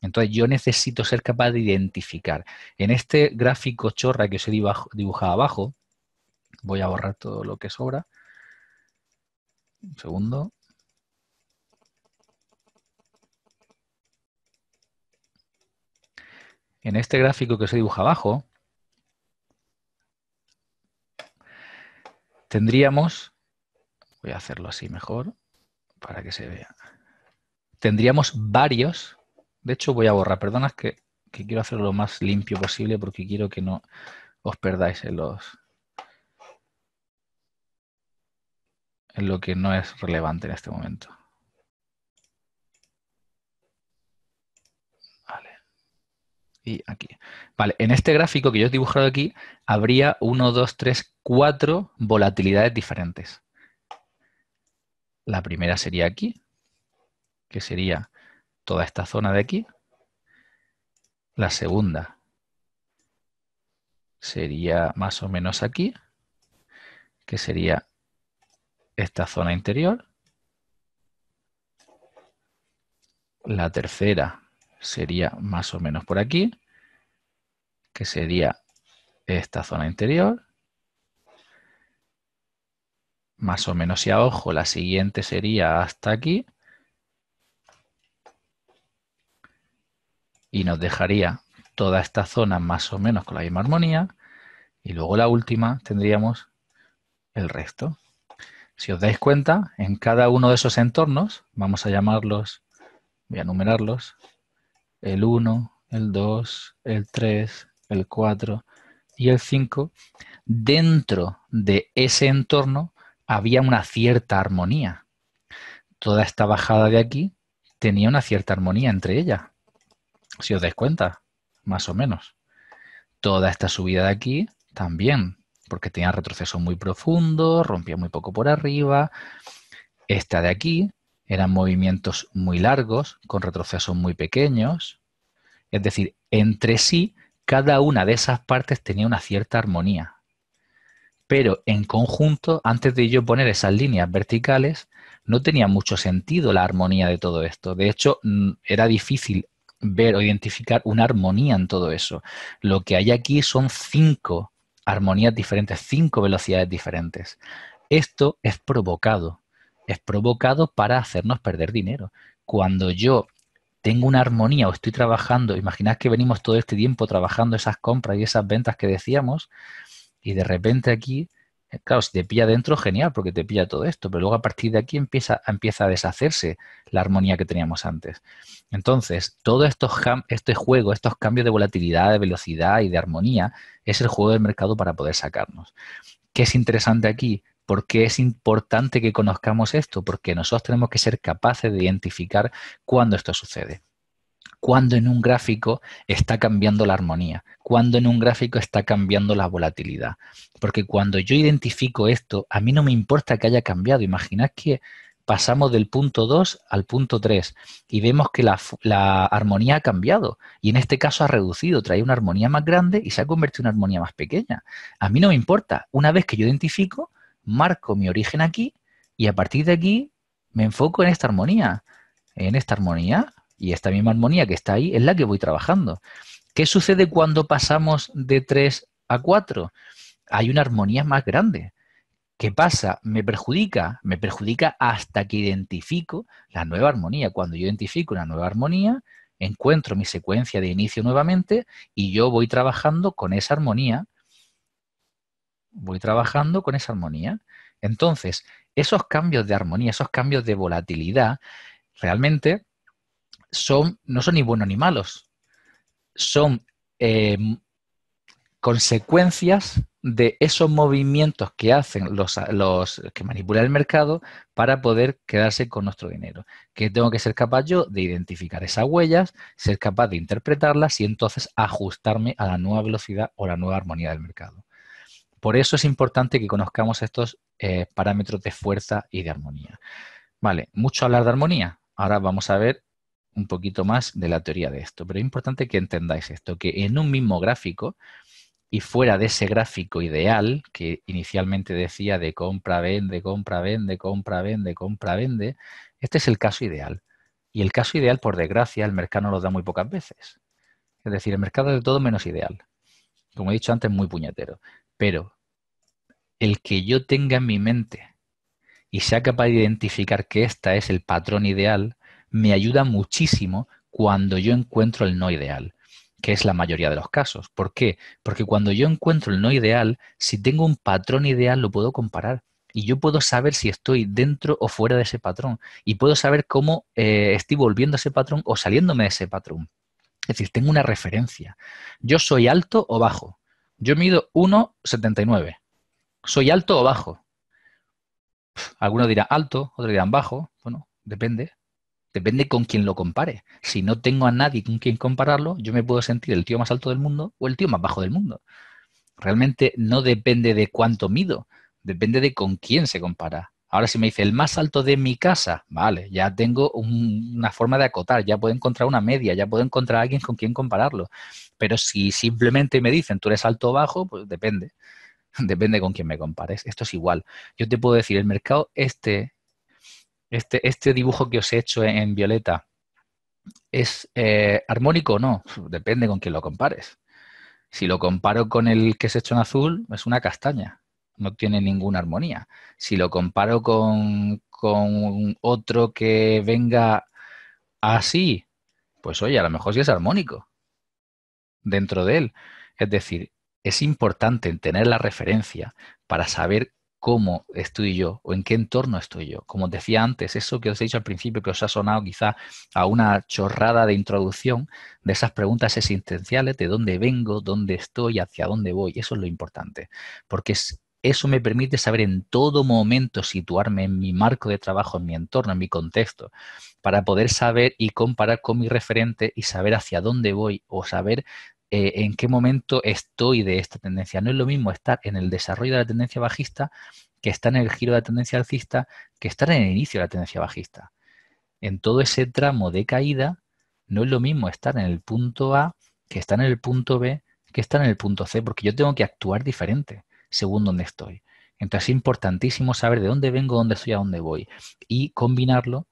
Entonces yo necesito ser capaz de identificar. En este gráfico chorra que os he dibujado abajo, voy a borrar todo lo que sobra. Un segundo. En este gráfico que os he abajo, tendríamos, voy a hacerlo así mejor para que se vea, tendríamos varios de hecho, voy a borrar. Perdona, que, que quiero hacerlo lo más limpio posible porque quiero que no os perdáis en los, en lo que no es relevante en este momento. Vale. Y aquí. Vale, en este gráfico que yo he dibujado aquí, habría 1, 2, 3, cuatro volatilidades diferentes. La primera sería aquí, que sería toda esta zona de aquí. La segunda sería más o menos aquí, que sería esta zona interior. La tercera sería más o menos por aquí, que sería esta zona interior. Más o menos y a ojo, la siguiente sería hasta aquí. y nos dejaría toda esta zona más o menos con la misma armonía y luego la última tendríamos el resto. Si os dais cuenta, en cada uno de esos entornos, vamos a llamarlos, voy a numerarlos, el 1, el 2, el 3, el 4 y el 5, dentro de ese entorno había una cierta armonía. Toda esta bajada de aquí tenía una cierta armonía entre ella si os dais cuenta, más o menos. Toda esta subida de aquí también, porque tenía retroceso muy profundo, rompía muy poco por arriba. Esta de aquí eran movimientos muy largos, con retrocesos muy pequeños. Es decir, entre sí, cada una de esas partes tenía una cierta armonía. Pero en conjunto, antes de yo poner esas líneas verticales, no tenía mucho sentido la armonía de todo esto. De hecho, mm, era difícil ver o identificar una armonía en todo eso. Lo que hay aquí son cinco armonías diferentes, cinco velocidades diferentes. Esto es provocado, es provocado para hacernos perder dinero. Cuando yo tengo una armonía o estoy trabajando, imaginad que venimos todo este tiempo trabajando esas compras y esas ventas que decíamos, y de repente aquí Claro, si te pilla dentro, genial, porque te pilla todo esto, pero luego a partir de aquí empieza, empieza a deshacerse la armonía que teníamos antes. Entonces, todo estos este juego, estos cambios de volatilidad, de velocidad y de armonía, es el juego del mercado para poder sacarnos. ¿Qué es interesante aquí? ¿Por qué es importante que conozcamos esto? Porque nosotros tenemos que ser capaces de identificar cuándo esto sucede. Cuando en un gráfico está cambiando la armonía, cuando en un gráfico está cambiando la volatilidad. Porque cuando yo identifico esto, a mí no me importa que haya cambiado. Imaginad que pasamos del punto 2 al punto 3 y vemos que la, la, armonía ha cambiado y en este caso ha reducido, trae una armonía más grande y se ha convertido en una armonía más pequeña. A mí no me importa, una vez que yo identifico, marco mi origen aquí y a partir de aquí me enfoco en esta armonía. En esta armonía y esta misma armonía que está ahí es la que voy trabajando. ¿Qué sucede cuando pasamos de 3 a 4? Hay una armonía más grande. ¿Qué pasa? Me perjudica, me perjudica hasta que identifico la nueva armonía. Cuando yo identifico una nueva armonía, encuentro mi secuencia de inicio nuevamente y yo voy trabajando con esa armonía. Voy trabajando con esa armonía. Entonces, esos cambios de armonía, esos cambios de volatilidad, realmente no son ni buenos ni malos, son eh, consecuencias de esos movimientos que hacen los, que manipulan el mercado para poder quedarse con nuestro dinero. Que tengo que ser capaz yo de identificar esas huellas, ser capaz de interpretarlas y entonces ajustarme a la nueva velocidad o la nueva armonía del mercado. Por eso es importante que conozcamos estos eh, parámetros de fuerza y de armonía. Vale, mucho hablar de armonía. Ahora vamos a ver un poquito más de la teoría de esto, pero es importante que entendáis esto, que en un mismo gráfico y fuera de ese gráfico ideal que inicialmente decía de compra, vende, compra, vende, compra, vende, compra, vende, este es el caso ideal. Y el caso ideal, por desgracia, el mercado no lo da muy pocas veces. Es decir, el mercado es de todo menos ideal. Como he dicho antes, muy puñetero. Pero el que yo tenga en mi mente y sea capaz de identificar que esta es el patrón ideal, me ayuda muchísimo cuando yo encuentro el no ideal, que es la mayoría de los casos. ¿Por qué? Porque cuando yo encuentro el no ideal, si tengo un patrón ideal, lo puedo comparar. Y yo puedo saber si estoy dentro o fuera de ese patrón. Y puedo saber cómo eh, estoy volviendo a ese patrón o saliéndome de ese patrón. Es decir, tengo una referencia. Yo soy alto o bajo. Yo mido 1,79. ¿Soy alto o bajo? Algunos dirán alto, otros dirán bajo. Bueno, depende. Depende con quién lo compare. Si no tengo a nadie con quien compararlo, yo me puedo sentir el tío más alto del mundo o el tío más bajo del mundo. Realmente no depende de cuánto mido, depende de con quién se compara. Ahora si me dice el más alto de mi casa, vale, ya tengo una forma de acotar, ya puedo encontrar una media, ya puedo encontrar a alguien con quien compararlo. Pero si simplemente me dicen tú eres alto o bajo, pues depende. Depende con quién me compares. Esto es igual. Yo te puedo decir, el mercado este este, este dibujo que os he hecho en, violeta, ¿es eh, armónico o no? Depende con quién lo compares. Si lo comparo con el que se hecho en azul, es una castaña, no tiene ninguna armonía. Si lo comparo con, con otro que venga así, pues oye, a lo mejor sí es armónico dentro de él. Es decir, es importante tener la referencia para saber cómo estoy yo o en qué entorno estoy yo. Como os decía antes, eso que os he dicho al principio, que os ha sonado quizá a una chorrada de introducción de esas preguntas existenciales, de dónde vengo, dónde estoy, hacia dónde voy, eso es lo importante, porque eso me permite saber en todo momento situarme en mi marco de trabajo, en mi entorno, en mi contexto, para poder saber y comparar con mi referente y saber hacia dónde voy o saber eh, en qué momento estoy de esta tendencia. No es lo mismo estar en el desarrollo de la tendencia bajista que estar en el giro de la tendencia alcista que estar en el inicio de la tendencia bajista. En todo ese tramo de caída, no es lo mismo estar en el punto A que estar en el punto B que estar en el punto C, porque yo tengo que actuar diferente según donde estoy. Entonces es importantísimo saber de dónde vengo, dónde estoy, a dónde voy y combinarlo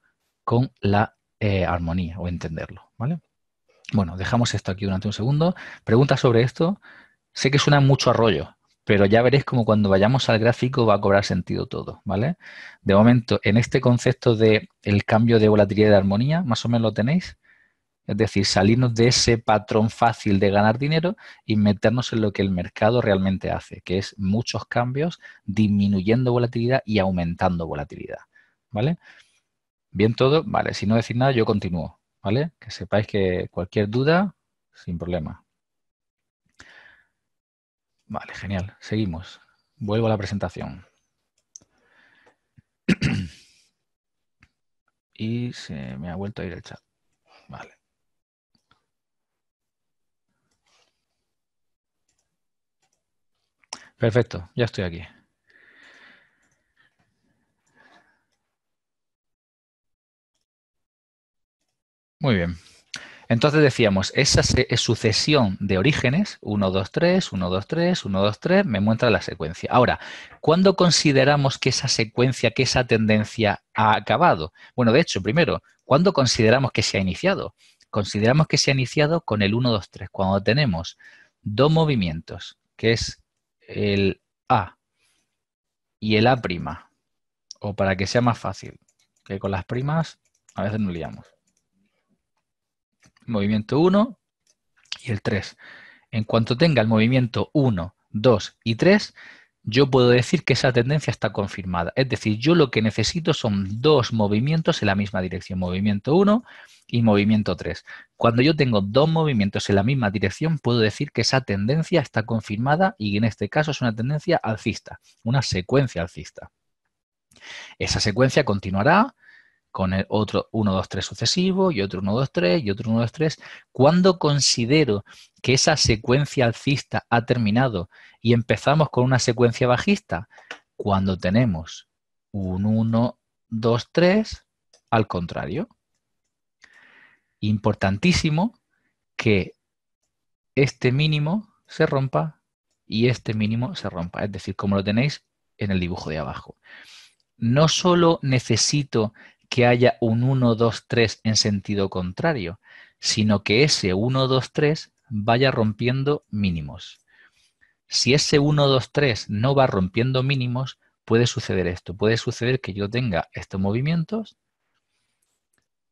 con la eh, armonía o entenderlo, ¿vale? Bueno, dejamos esto aquí durante un segundo. Pregunta sobre esto. Sé que suena mucho arroyo, pero ya veréis como cuando vayamos al gráfico va a cobrar sentido todo, ¿vale? De momento, en este concepto de el cambio de volatilidad de armonía, más o menos lo tenéis. Es decir, salirnos de ese patrón fácil de ganar dinero y meternos en lo que el mercado realmente hace, que es muchos cambios disminuyendo volatilidad y aumentando volatilidad, ¿vale? Bien todo, vale, si no decís nada yo continúo. ¿vale? Que sepáis que cualquier duda, sin problema. Vale, genial. Seguimos. Vuelvo a la presentación. y se me ha vuelto a ir el chat. Vale. Perfecto, ya estoy aquí. Muy bien. Entonces decíamos, esa sucesión de orígenes, 1, 2, 3, 1, 2, 3, 1, 2, 3, me muestra la secuencia. Ahora, ¿cuándo consideramos que esa secuencia, que esa tendencia ha acabado? Bueno, de hecho, primero, ¿cuándo consideramos que se ha iniciado? Consideramos que se ha iniciado con el 1, 2, 3, cuando tenemos dos movimientos, que es el A y el A', o para que sea más fácil, que con las primas a veces nos liamos movimiento 1 y el 3. En cuanto tenga el movimiento 1, 2 y 3, yo puedo decir que esa tendencia está confirmada. Es decir, yo lo que necesito son dos movimientos en la misma dirección, movimiento 1 y movimiento 3. Cuando yo tengo dos movimientos en la misma dirección, puedo decir que esa tendencia está confirmada y en este caso es una tendencia alcista, una secuencia alcista. Esa secuencia continuará con el otro 1, 2, 3 sucesivo y otro 1, 2, 3 y otro 1, 2, 3. ...¿cuándo considero que esa secuencia alcista ha terminado y empezamos con una secuencia bajista, cuando tenemos un 1, 2, 3 al contrario. Importantísimo que este mínimo se rompa y este mínimo se rompa, es decir, como lo tenéis en el dibujo de abajo. No solo necesito que haya un 1, 2, 3 en sentido contrario, sino que ese 1, 2, 3 vaya rompiendo mínimos. Si ese 1, 2, 3 no va rompiendo mínimos, puede suceder esto. Puede suceder que yo tenga estos movimientos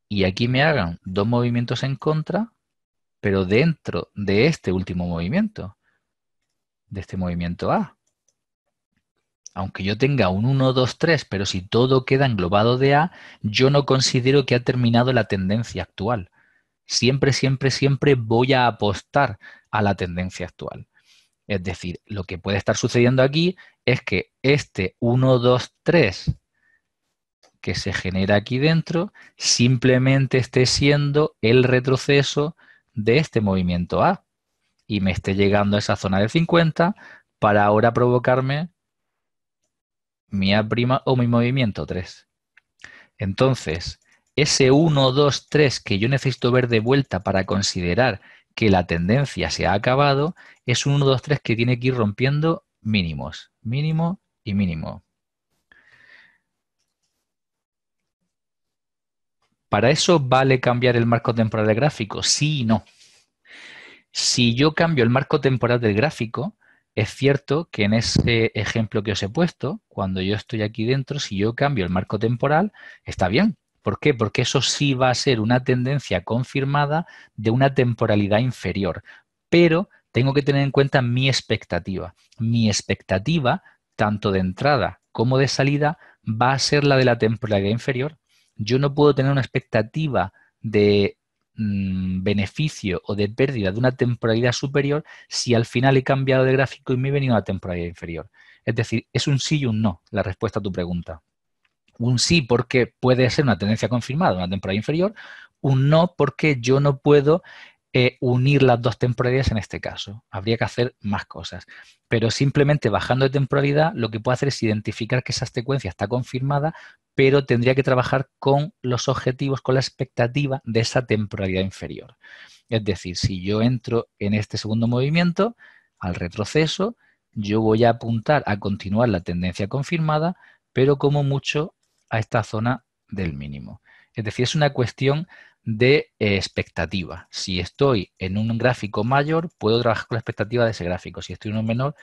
y aquí me hagan dos movimientos en contra, pero dentro de este último movimiento, de este movimiento A aunque yo tenga un 1, 2, 3, pero si todo queda englobado de A, yo no considero que ha terminado la tendencia actual. Siempre, siempre, siempre voy a apostar a la tendencia actual. Es decir, lo que puede estar sucediendo aquí es que este 1, 2, 3 que se genera aquí dentro simplemente esté siendo el retroceso de este movimiento A y me esté llegando a esa zona de 50 para ahora provocarme mi A' o mi movimiento 3. Entonces, ese 1, 2, 3 que yo necesito ver de vuelta para considerar que la tendencia se ha acabado es un 1, 2, 3 que tiene que ir rompiendo mínimos, mínimo y mínimo. ¿Para eso vale cambiar el marco temporal del gráfico? Sí y no. Si yo cambio el marco temporal del gráfico, es cierto que en ese ejemplo que os he puesto, cuando yo estoy aquí dentro, si yo cambio el marco temporal, está bien. ¿Por qué? Porque eso sí va a ser una tendencia confirmada de una temporalidad inferior. Pero tengo que tener en cuenta mi expectativa. Mi expectativa, tanto de entrada como de salida, va a ser la de la temporalidad inferior. Yo no puedo tener una expectativa de Mm, beneficio o de pérdida de una temporalidad superior si al final he cambiado de gráfico y me he venido a la temporalidad inferior. Es decir, es un sí y un no la respuesta a tu pregunta. Un sí porque puede ser una tendencia confirmada, una temporalidad inferior, un no porque yo no puedo eh, unir las dos temporalidades en este caso. Habría que hacer más cosas. Pero simplemente bajando de temporalidad, lo que puedo hacer es identificar que esa secuencia está confirmada pero tendría que trabajar con los objetivos, con la expectativa de esa temporalidad inferior. Es decir, si yo entro en este segundo movimiento, al retroceso, yo voy a apuntar a continuar la tendencia confirmada, pero como mucho a esta zona del mínimo. Es decir, es una cuestión de eh, expectativa. Si estoy en un gráfico mayor, puedo trabajar con la expectativa de ese gráfico. Si estoy en un menor,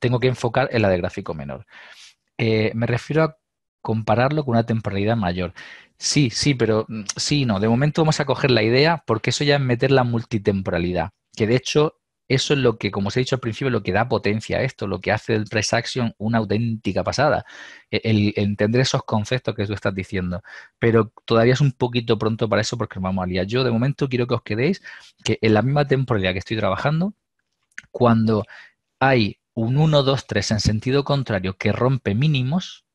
tengo que enfocar en la del gráfico menor. Eh, me refiero a compararlo con una temporalidad mayor. Sí, sí, pero mm, sí, no. De momento vamos a coger la idea porque eso ya es meter la multitemporalidad, que de hecho eso es lo que, como os he dicho al principio, lo que da potencia a esto, lo que hace del price action una auténtica pasada, e-, el, entender esos conceptos que tú estás diciendo. Pero todavía es un poquito pronto para eso porque vamos a liar. Yo de momento quiero que os quedéis que en la misma temporalidad que estoy trabajando, cuando hay un 1, 2, 3 en sentido contrario que rompe mínimos,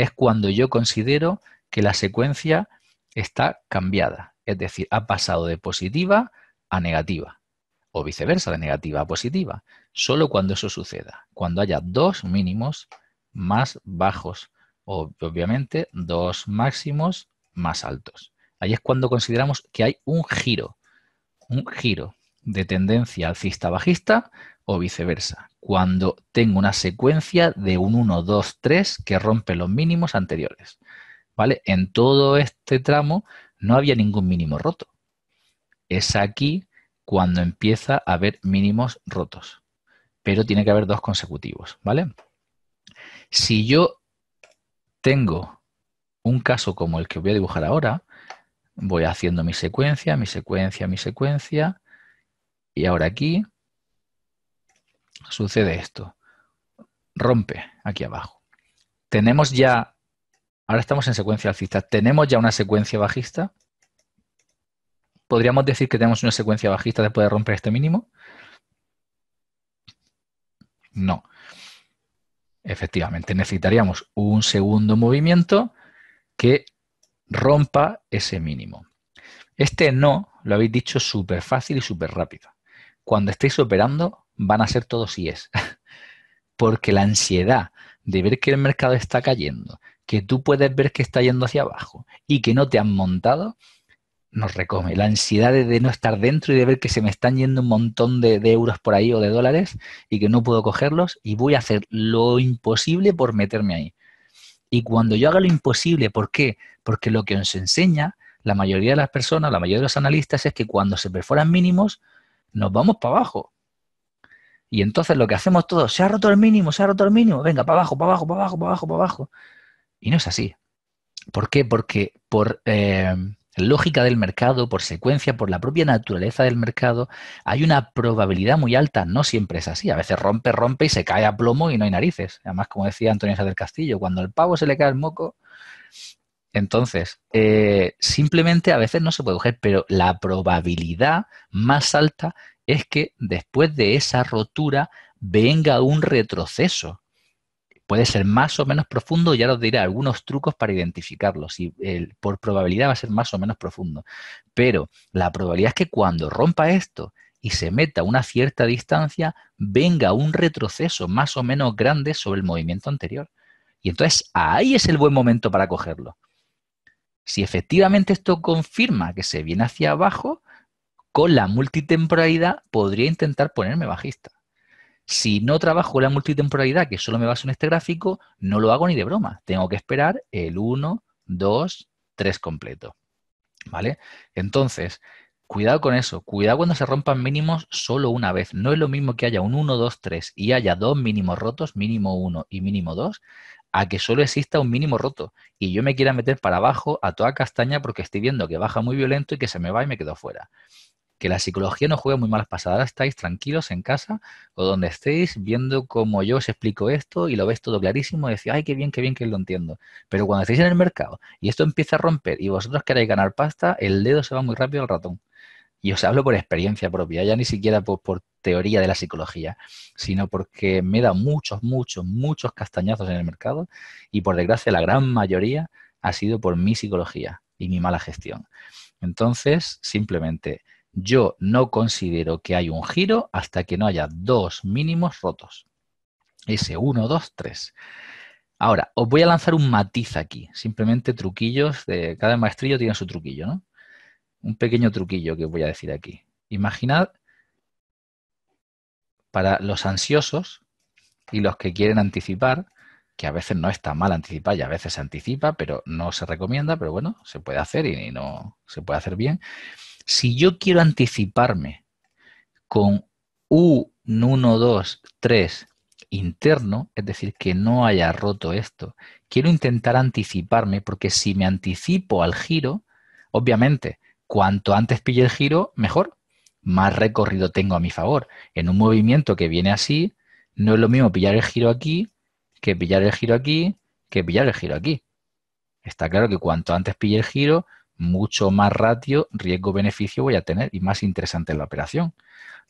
es cuando yo considero que la secuencia está cambiada, es decir, ha pasado de positiva a negativa o viceversa, de negativa a positiva, solo cuando eso suceda, cuando haya dos mínimos más bajos o obviamente dos máximos más altos. Ahí es cuando consideramos que hay un giro, un giro, de tendencia alcista-bajista o viceversa, cuando tengo una secuencia de un 1, 2, 3 que rompe los mínimos anteriores. ¿Vale? En todo este tramo no había ningún mínimo roto. Es aquí cuando empieza a haber mínimos rotos, pero tiene que haber dos consecutivos, ¿vale? Si yo tengo un caso como el que voy a dibujar ahora, voy haciendo mi secuencia, mi secuencia, mi secuencia, y ahora aquí sucede esto. Rompe aquí abajo. Tenemos ya, ahora estamos en secuencia alcista, tenemos ya una secuencia bajista. ¿Podríamos decir que tenemos una secuencia bajista después de romper este mínimo? No. Efectivamente, necesitaríamos un segundo movimiento que rompa ese mínimo. Este no lo habéis dicho súper fácil y súper rápido cuando estéis operando van a ser todos es, Porque la ansiedad de ver que el mercado está cayendo, que tú puedes ver que está yendo hacia abajo y que no te han montado, nos recome. La ansiedad de, no estar dentro y de ver que se me están yendo un montón de, de, euros por ahí o de dólares y que no puedo cogerlos y voy a hacer lo imposible por meterme ahí. Y cuando yo haga lo imposible, ¿por qué? Porque lo que os enseña la mayoría de las personas, la mayoría de los analistas, es que cuando se perforan mínimos, nos vamos para abajo. Y entonces lo que hacemos todos, se ha roto el mínimo, se ha roto el mínimo, venga, para abajo, para abajo, para abajo, para abajo, para abajo. Y no es así. ¿Por qué? Porque por eh, lógica del mercado, por secuencia, por la propia naturaleza del mercado, hay una probabilidad muy alta. No siempre es así. A veces rompe, rompe y se cae a plomo y no hay narices. Además, como decía Antonio Sáenz del Castillo, cuando el pavo se le cae el moco, entonces, eh, simplemente a veces no se puede coger, pero la probabilidad más alta es que después de esa rotura venga un retroceso. Puede ser más o menos profundo, ya os diré algunos trucos para identificarlos. por probabilidad va a ser más o menos profundo. Pero la probabilidad es que cuando rompa esto y se meta a una cierta distancia, venga un retroceso más o menos grande sobre el movimiento anterior. Y entonces ahí es el buen momento para cogerlo. Si efectivamente esto confirma que se viene hacia abajo, con la multitemporalidad podría intentar ponerme bajista. Si no trabajo la multitemporalidad, que solo me baso en este gráfico, no lo hago ni de broma. Tengo que esperar el 1, 2, 3 completo. ¿Vale? Entonces, cuidado con eso. Cuidado cuando se rompan mínimos solo una vez. No es lo mismo que haya un 1, 2, 3 y haya dos mínimos rotos, mínimo 1 y mínimo 2, a que solo exista un mínimo roto y yo me quiera meter para abajo a toda castaña porque estoy viendo que baja muy violento y que se me va y me quedo fuera. Que la psicología no juega muy malas pasadas, estáis tranquilos en casa o donde estéis viendo cómo yo os explico esto y lo ves todo clarísimo y decís, ay, qué bien, qué bien que lo entiendo. Pero cuando estáis en el mercado y esto empieza a romper y vosotros queréis ganar pasta, el dedo se va muy rápido al ratón y os hablo por experiencia propia, ya ni siquiera por, teoría de la psicología, sino porque me he dado muchos, muchos, muchos castañazos en el mercado y por desgracia la gran mayoría ha sido por mi psicología y mi mala gestión. Entonces, simplemente, yo no considero que hay un giro hasta que no haya dos mínimos rotos. Ese uno, dos, tres. Ahora, os voy a lanzar un matiz aquí, simplemente truquillos, de, cada maestrillo tiene su truquillo, ¿no? un pequeño truquillo que voy a decir aquí. Imaginad para los ansiosos y los que quieren anticipar, que a veces no está mal anticipar y a veces se anticipa, pero no se recomienda, pero bueno, se puede hacer y no se puede hacer bien. Si yo quiero anticiparme con un 1, 2, 3 interno, es decir, que no haya roto esto, quiero intentar anticiparme porque si me anticipo al giro, obviamente cuanto antes pille el giro, mejor. Más recorrido tengo a mi favor. En un movimiento que viene así, no es lo mismo pillar el giro aquí, que pillar el giro aquí, que pillar el giro aquí. Está claro que cuanto antes pille el giro, mucho más ratio riesgo-beneficio voy a tener y más interesante la operación.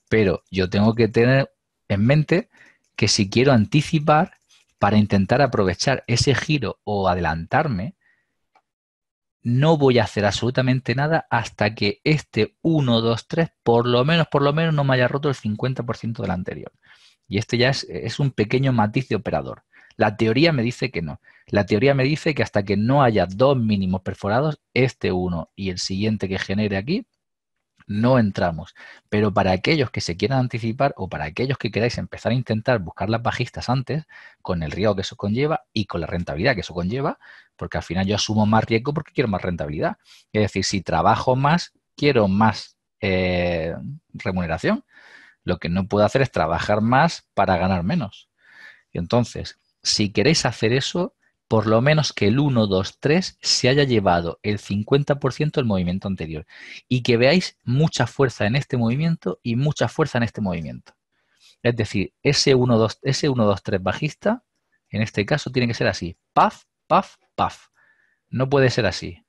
Pero yo tengo que tener en mente que si quiero anticipar para intentar aprovechar ese giro o adelantarme, no voy a hacer absolutamente nada hasta que este 1, 2, 3, por lo menos, por lo menos, no me haya roto el 50% del anterior. Y este ya es, un pequeño matiz de operador. La teoría me dice que no. La teoría me dice que hasta que no haya dos mínimos perforados, este uno y el siguiente que genere aquí, no entramos. Pero para aquellos que se quieran anticipar o para aquellos que queráis empezar a intentar buscar las bajistas antes, con el riesgo que eso conlleva y con la rentabilidad que eso conlleva, porque al final yo asumo más riesgo porque quiero más rentabilidad. Es decir, si trabajo más, quiero más eh, remuneración. Lo que no puedo hacer es trabajar más para ganar menos. Entonces, si queréis hacer eso, por lo menos que el 1, 2, 3 se haya llevado el 50% del movimiento anterior y que veáis mucha fuerza en este movimiento y mucha fuerza en este movimiento. Es decir, ese 1, ese 1, 2 3 bajista, en este caso, tiene que ser así. Paf, paf, no puede ser así.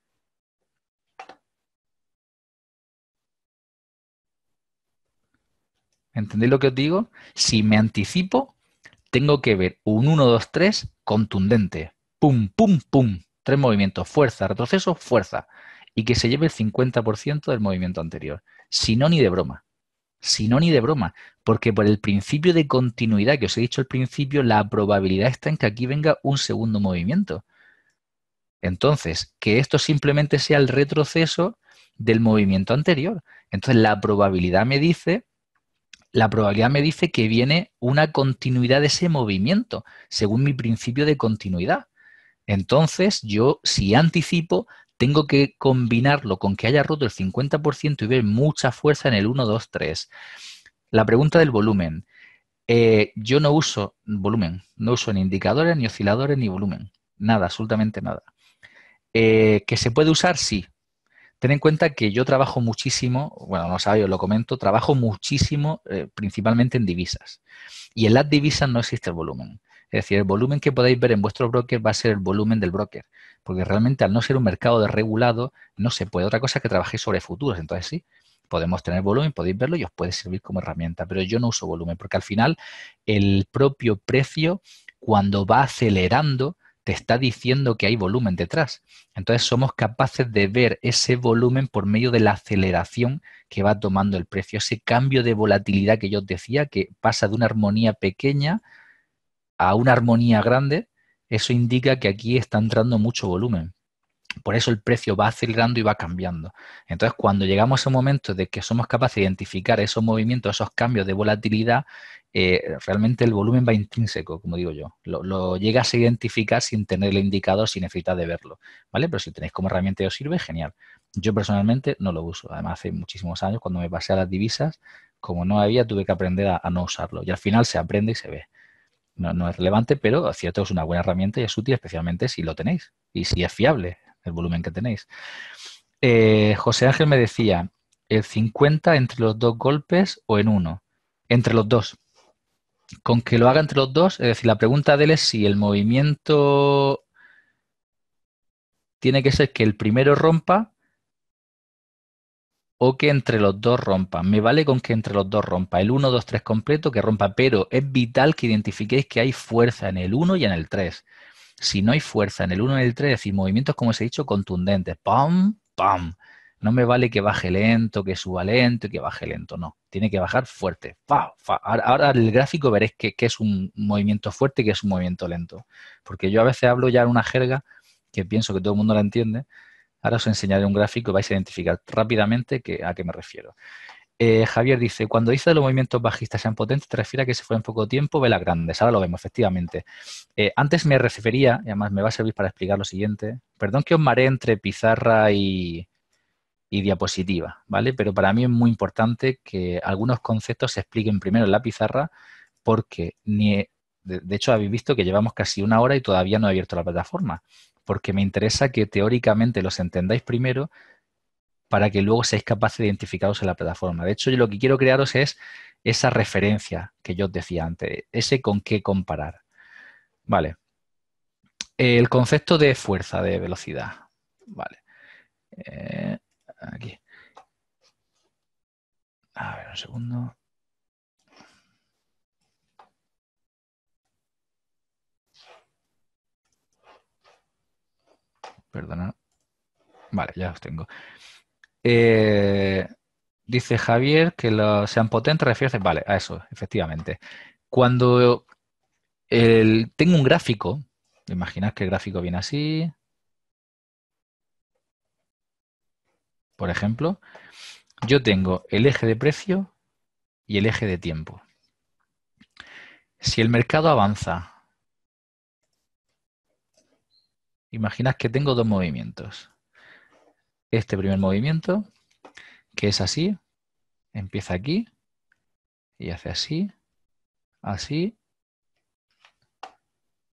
¿Entendéis lo que os digo? Si me anticipo, tengo que ver un 1, 2, 3 contundente. Pum, pum, pum. Tres movimientos. Fuerza, retroceso, fuerza. Y que se lleve el 50% del movimiento anterior. Si no, ni de broma. Si no, ni de broma. Porque por el principio de continuidad que os he dicho al principio, la probabilidad está en que aquí venga un segundo movimiento. Entonces, que esto simplemente sea el retroceso del movimiento anterior. Entonces, la probabilidad me dice, la probabilidad me dice que viene una continuidad de ese movimiento, según mi principio de continuidad. Entonces, yo si anticipo, tengo que combinarlo con que haya roto el 50% y ver mucha fuerza en el 1, 2, 3. La pregunta del volumen. Eh, yo no uso volumen, no uso ni indicadores, ni osciladores, ni volumen. Nada, absolutamente nada. Eh, ¿Que se puede usar? Sí. Ten en cuenta que yo trabajo muchísimo, bueno, no sabéis, os lo comento, trabajo muchísimo eh, principalmente en divisas. Y en las divisas no existe el volumen. Es decir, el volumen que podéis ver en vuestro broker va a ser el volumen del broker. Porque realmente al no ser un mercado desregulado, no se puede. Otra cosa que trabajéis sobre futuros. Entonces sí, podemos tener volumen, podéis verlo y os puede servir como herramienta. Pero yo no uso volumen porque al final el propio precio, cuando va acelerando, te está diciendo que hay volumen detrás. Entonces somos capaces de ver ese volumen por medio de la aceleración que va tomando el precio, ese cambio de volatilidad que yo os decía, que pasa de una armonía pequeña a una armonía grande, eso indica que aquí está entrando mucho volumen. Por eso el precio va acelerando y va cambiando. Entonces, cuando llegamos a ese momento de que somos capaces de identificar esos movimientos, esos cambios de volatilidad, eh, realmente el volumen va intrínseco, como digo yo. Lo, llegas a identificar sin tenerle indicado, sin necesidad de verlo, ¿vale? Pero si tenéis como herramienta y os sirve, genial. Yo personalmente no lo uso. Además, hace muchísimos años, cuando me pasé a las divisas, como no había, tuve que aprender a, no usarlo. Y al final se aprende y se ve. No, es relevante, pero cierto es una buena herramienta y es útil, especialmente si lo tenéis y si es fiable el volumen que tenéis. Eh, José Ángel me decía, ¿el 50 entre los dos golpes o en uno? Entre los dos con que lo haga entre los dos, es decir, la pregunta de él es si el movimiento tiene que ser que el primero rompa o que entre los dos rompa. Me vale con que entre los dos rompa. El 1, 2, 3 completo que rompa, pero es vital que identifiquéis que hay fuerza en el 1 y en el 3. Si no hay fuerza en el 1 y en el 3, es decir, movimientos, como os he dicho, contundentes. ¡Pam! ¡Pam! No me vale que baje lento, que suba lento y que baje lento, no. Tiene que bajar fuerte. Ahora, el gráfico veréis que, es un movimiento fuerte y que es un movimiento lento. Porque yo a veces hablo ya en una jerga que pienso que todo el mundo la entiende. Ahora os enseñaré un gráfico y vais a identificar rápidamente a qué me refiero. Eh, Javier dice, cuando dice los movimientos bajistas sean potentes, te refieres a que se fue en poco tiempo, velas grandes. Ahora lo vemos, efectivamente. Eh, antes me refería, y además me va a servir para explicar lo siguiente. Perdón que os maré entre pizarra y, y diapositiva, ¿vale? Pero para mí es muy importante que algunos conceptos se expliquen primero en la pizarra porque ni... De hecho, habéis visto que llevamos casi una hora y todavía no he abierto la plataforma, porque me interesa que teóricamente los entendáis primero para que luego seáis capaces de identificaros en la plataforma. De hecho, yo lo que quiero crearos es esa referencia que yo os decía antes, ese con qué comparar. Vale. El concepto de fuerza, de velocidad. Vale. Eh, Aquí. A ver, un segundo. Perdona. Vale, ya los tengo. Eh, dice Javier que los sean potentes refieres, Vale, a eso, efectivamente. Cuando tengo un gráfico, imaginad que el gráfico viene así, por ejemplo, yo tengo el eje de precio y el eje de tiempo. Si el mercado avanza, imaginad que tengo dos movimientos. Este primer movimiento, que es así, empieza aquí y hace así, así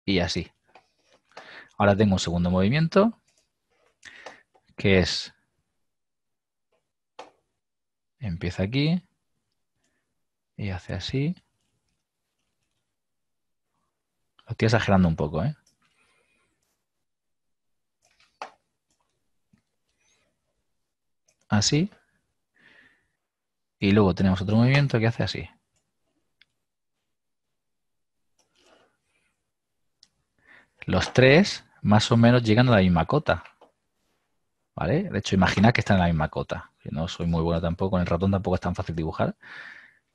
y así. Ahora tengo un segundo movimiento, que es Empieza aquí y hace así. Lo estoy exagerando un poco, ¿eh? Así. Y luego tenemos otro movimiento que hace así. Los tres más o menos llegan a la misma cota. De hecho, imagina que están en la misma cota. no soy muy bueno tampoco, con el ratón tampoco es tan fácil dibujar.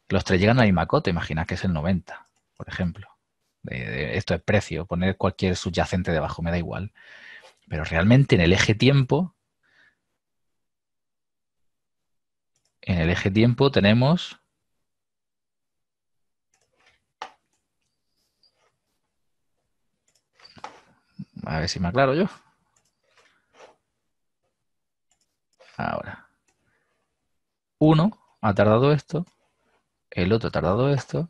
Los tres llegan a la misma cota, imagina que es el 90, por ejemplo. esto es precio, poner cualquier subyacente debajo, me da igual. Pero realmente en el eje tiempo, en el eje tiempo tenemos A ver si me aclaro yo. Ahora. Uno ha tardado esto, el otro ha tardado esto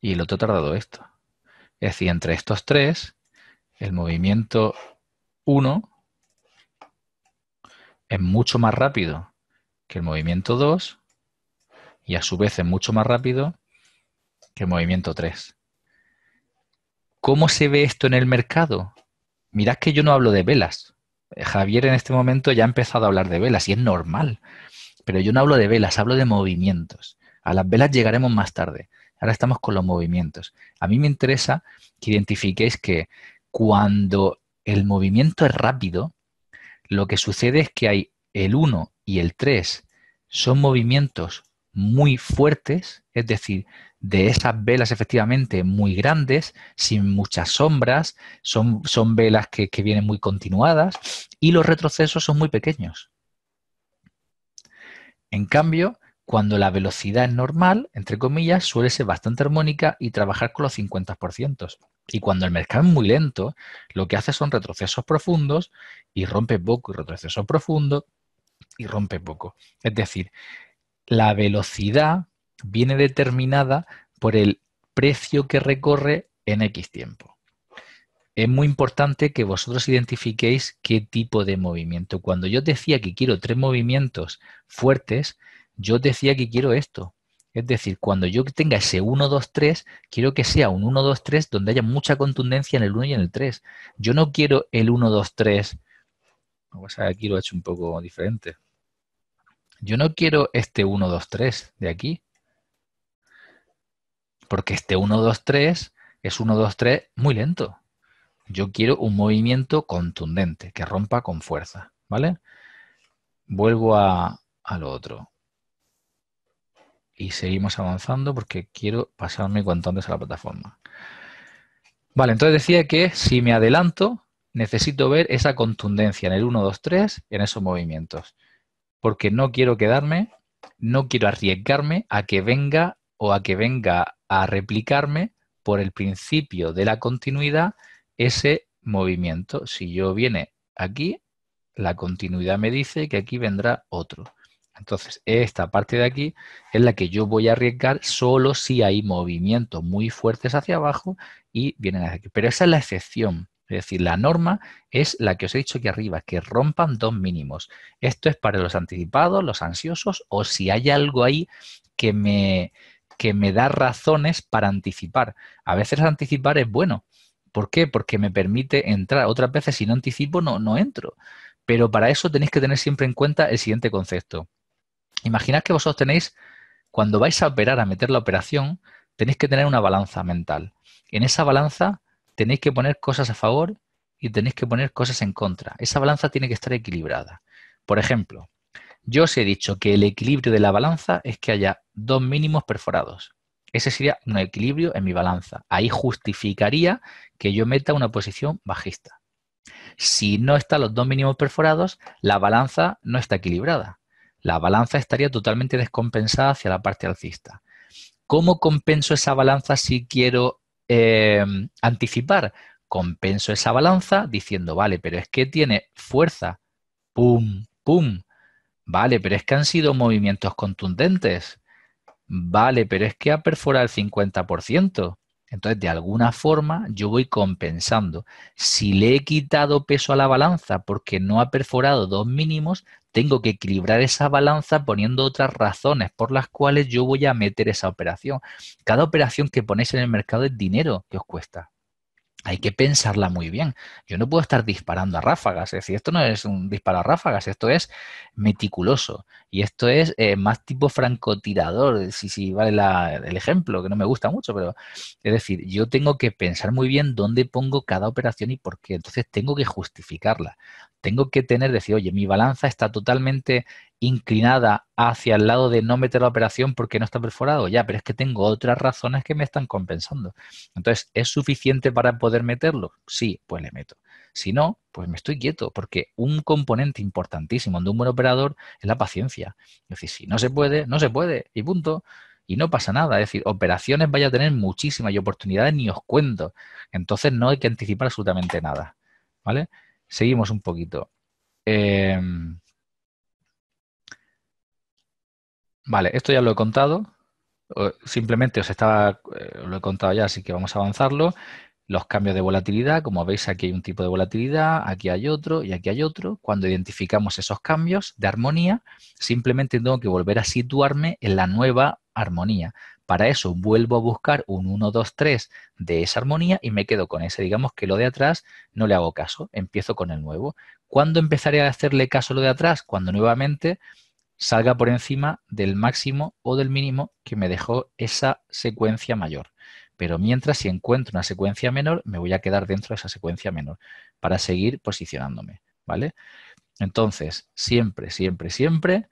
y el otro ha tardado esto. Es decir, entre estos tres, el movimiento 1 es mucho más rápido que el movimiento 2 y a su vez es mucho más rápido que el movimiento 3. ¿Cómo se ve esto en el mercado? Mirad que yo no hablo de velas. Eh, Javier en este momento ya ha empezado a hablar de velas y es normal, pero yo no hablo de velas, hablo de movimientos. A las velas llegaremos más tarde. Ahora estamos con los movimientos. A mí me interesa que identifiquéis que cuando el movimiento es rápido, lo que sucede es que hay el 1 y el 3 son movimientos muy fuertes, es decir, de esas velas efectivamente muy grandes, sin muchas sombras, son, son velas que, que vienen muy continuadas y los retrocesos son muy pequeños. En cambio, cuando la velocidad es normal, entre comillas, suele ser bastante armónica y trabajar con los 50%. Y cuando el mercado es muy lento, lo que hace son retrocesos profundos y rompe poco y retrocesos profundos y rompe poco. Es decir, la velocidad viene determinada por el precio que recorre en X tiempo. Es muy importante que vosotros identifiquéis qué tipo de movimiento. Cuando yo decía que quiero tres movimientos fuertes, yo decía que quiero esto. Es decir, cuando yo tenga ese 1, 2, 3, quiero que sea un 1, 2, 3 donde haya mucha contundencia en el 1 y en el 3. Yo no quiero el 1, 2, 3. O sea, aquí lo he hecho un poco diferente. Yo no quiero este 1, 2, 3 de aquí. Porque este 1-2-3 es 1-2-3 muy lento. Yo quiero un movimiento contundente, que rompa con fuerza, ¿vale? Vuelvo a, lo otro. Y seguimos avanzando porque quiero pasarme cuanto antes a la plataforma. Vale, entonces decía que si me adelanto, necesito ver esa contundencia en el 1, 2, 3, en esos movimientos. Porque no quiero quedarme, no quiero arriesgarme a que venga o a que venga a replicarme por el principio de la continuidad ese movimiento. Si yo viene aquí, la continuidad me dice que aquí vendrá otro. Entonces, esta parte de aquí es la que yo voy a arriesgar solo si hay movimientos muy fuertes hacia abajo y vienen hacia aquí. Pero esa es la excepción. Es decir, la norma es la que os he dicho aquí arriba, que rompan dos mínimos. Esto es para los anticipados, los ansiosos o si hay algo ahí que me, que me da razones para anticipar. A veces anticipar es bueno. ¿Por qué? Porque me permite entrar. Otras veces si no anticipo no, no entro. Pero para eso tenéis que tener siempre en cuenta el siguiente concepto. Imaginad que vosotros tenéis, cuando vais a operar, a meter la operación, tenéis que tener una balanza mental. En esa balanza tenéis que poner cosas a favor y tenéis que poner cosas en contra. Esa balanza tiene que estar equilibrada. Por ejemplo, yo os he dicho que el equilibrio de la balanza es que haya dos mínimos perforados. Ese sería un equilibrio en mi balanza. Ahí justificaría que yo meta una posición bajista. Si no están los dos mínimos perforados, la balanza no está equilibrada. La balanza estaría totalmente descompensada hacia la parte alcista. ¿Cómo compenso esa balanza si quiero eh, anticipar? Compenso esa balanza diciendo, vale, pero es que tiene fuerza. Pum, pum. Vale, pero es que han sido movimientos contundentes. Vale, pero es que ha perforado el 50%. Entonces, de alguna forma, yo voy compensando. Si le he quitado peso a la balanza porque no ha perforado dos mínimos, tengo que equilibrar esa balanza poniendo otras razones por las cuales yo voy a meter esa operación. Cada operación que ponéis en el mercado es dinero que os cuesta hay que pensarla muy bien. Yo no puedo estar disparando a ráfagas. Es decir, esto no es un disparo a ráfagas, esto es meticuloso. Y esto es eh, más tipo francotirador, si, si vale el ejemplo, que no me gusta mucho, pero es decir, yo tengo que pensar muy bien dónde pongo cada operación y por qué. Entonces tengo que justificarla tengo que tener, decir, oye, mi balanza está totalmente inclinada hacia el lado de no meter la operación porque no está perforado, ya, pero es que tengo otras razones que me están compensando. Entonces, ¿es suficiente para poder meterlo? Sí, pues le meto. Si no, pues me estoy quieto, porque un componente importantísimo de un buen operador es la paciencia. Es decir, si no se puede, no se puede, y punto y no pasa nada. Es decir, operaciones vaya a tener muchísimas y oportunidades ni os cuento. Entonces no hay que anticipar absolutamente nada. ¿Vale? Seguimos un poquito. Eh, vale, esto ya lo he contado. Simplemente os estaba, eh, lo he contado ya, así que vamos a avanzarlo. Los cambios de volatilidad, como veis, aquí hay un tipo de volatilidad, aquí hay otro y aquí hay otro. Cuando identificamos esos cambios de armonía, simplemente tengo que volver a situarme en la nueva armonía. Para eso vuelvo a buscar un 1, 2, 3 de esa armonía y me quedo con ese. Digamos que lo de atrás no le hago caso, empiezo con el nuevo. ¿Cuándo empezaré a hacerle caso lo de atrás? Cuando nuevamente salga por encima del máximo o del mínimo que me dejó esa secuencia mayor. Pero mientras si encuentro una secuencia menor, me voy a quedar dentro de esa secuencia menor para seguir posicionándome, ¿vale? Entonces, siempre, siempre, siempre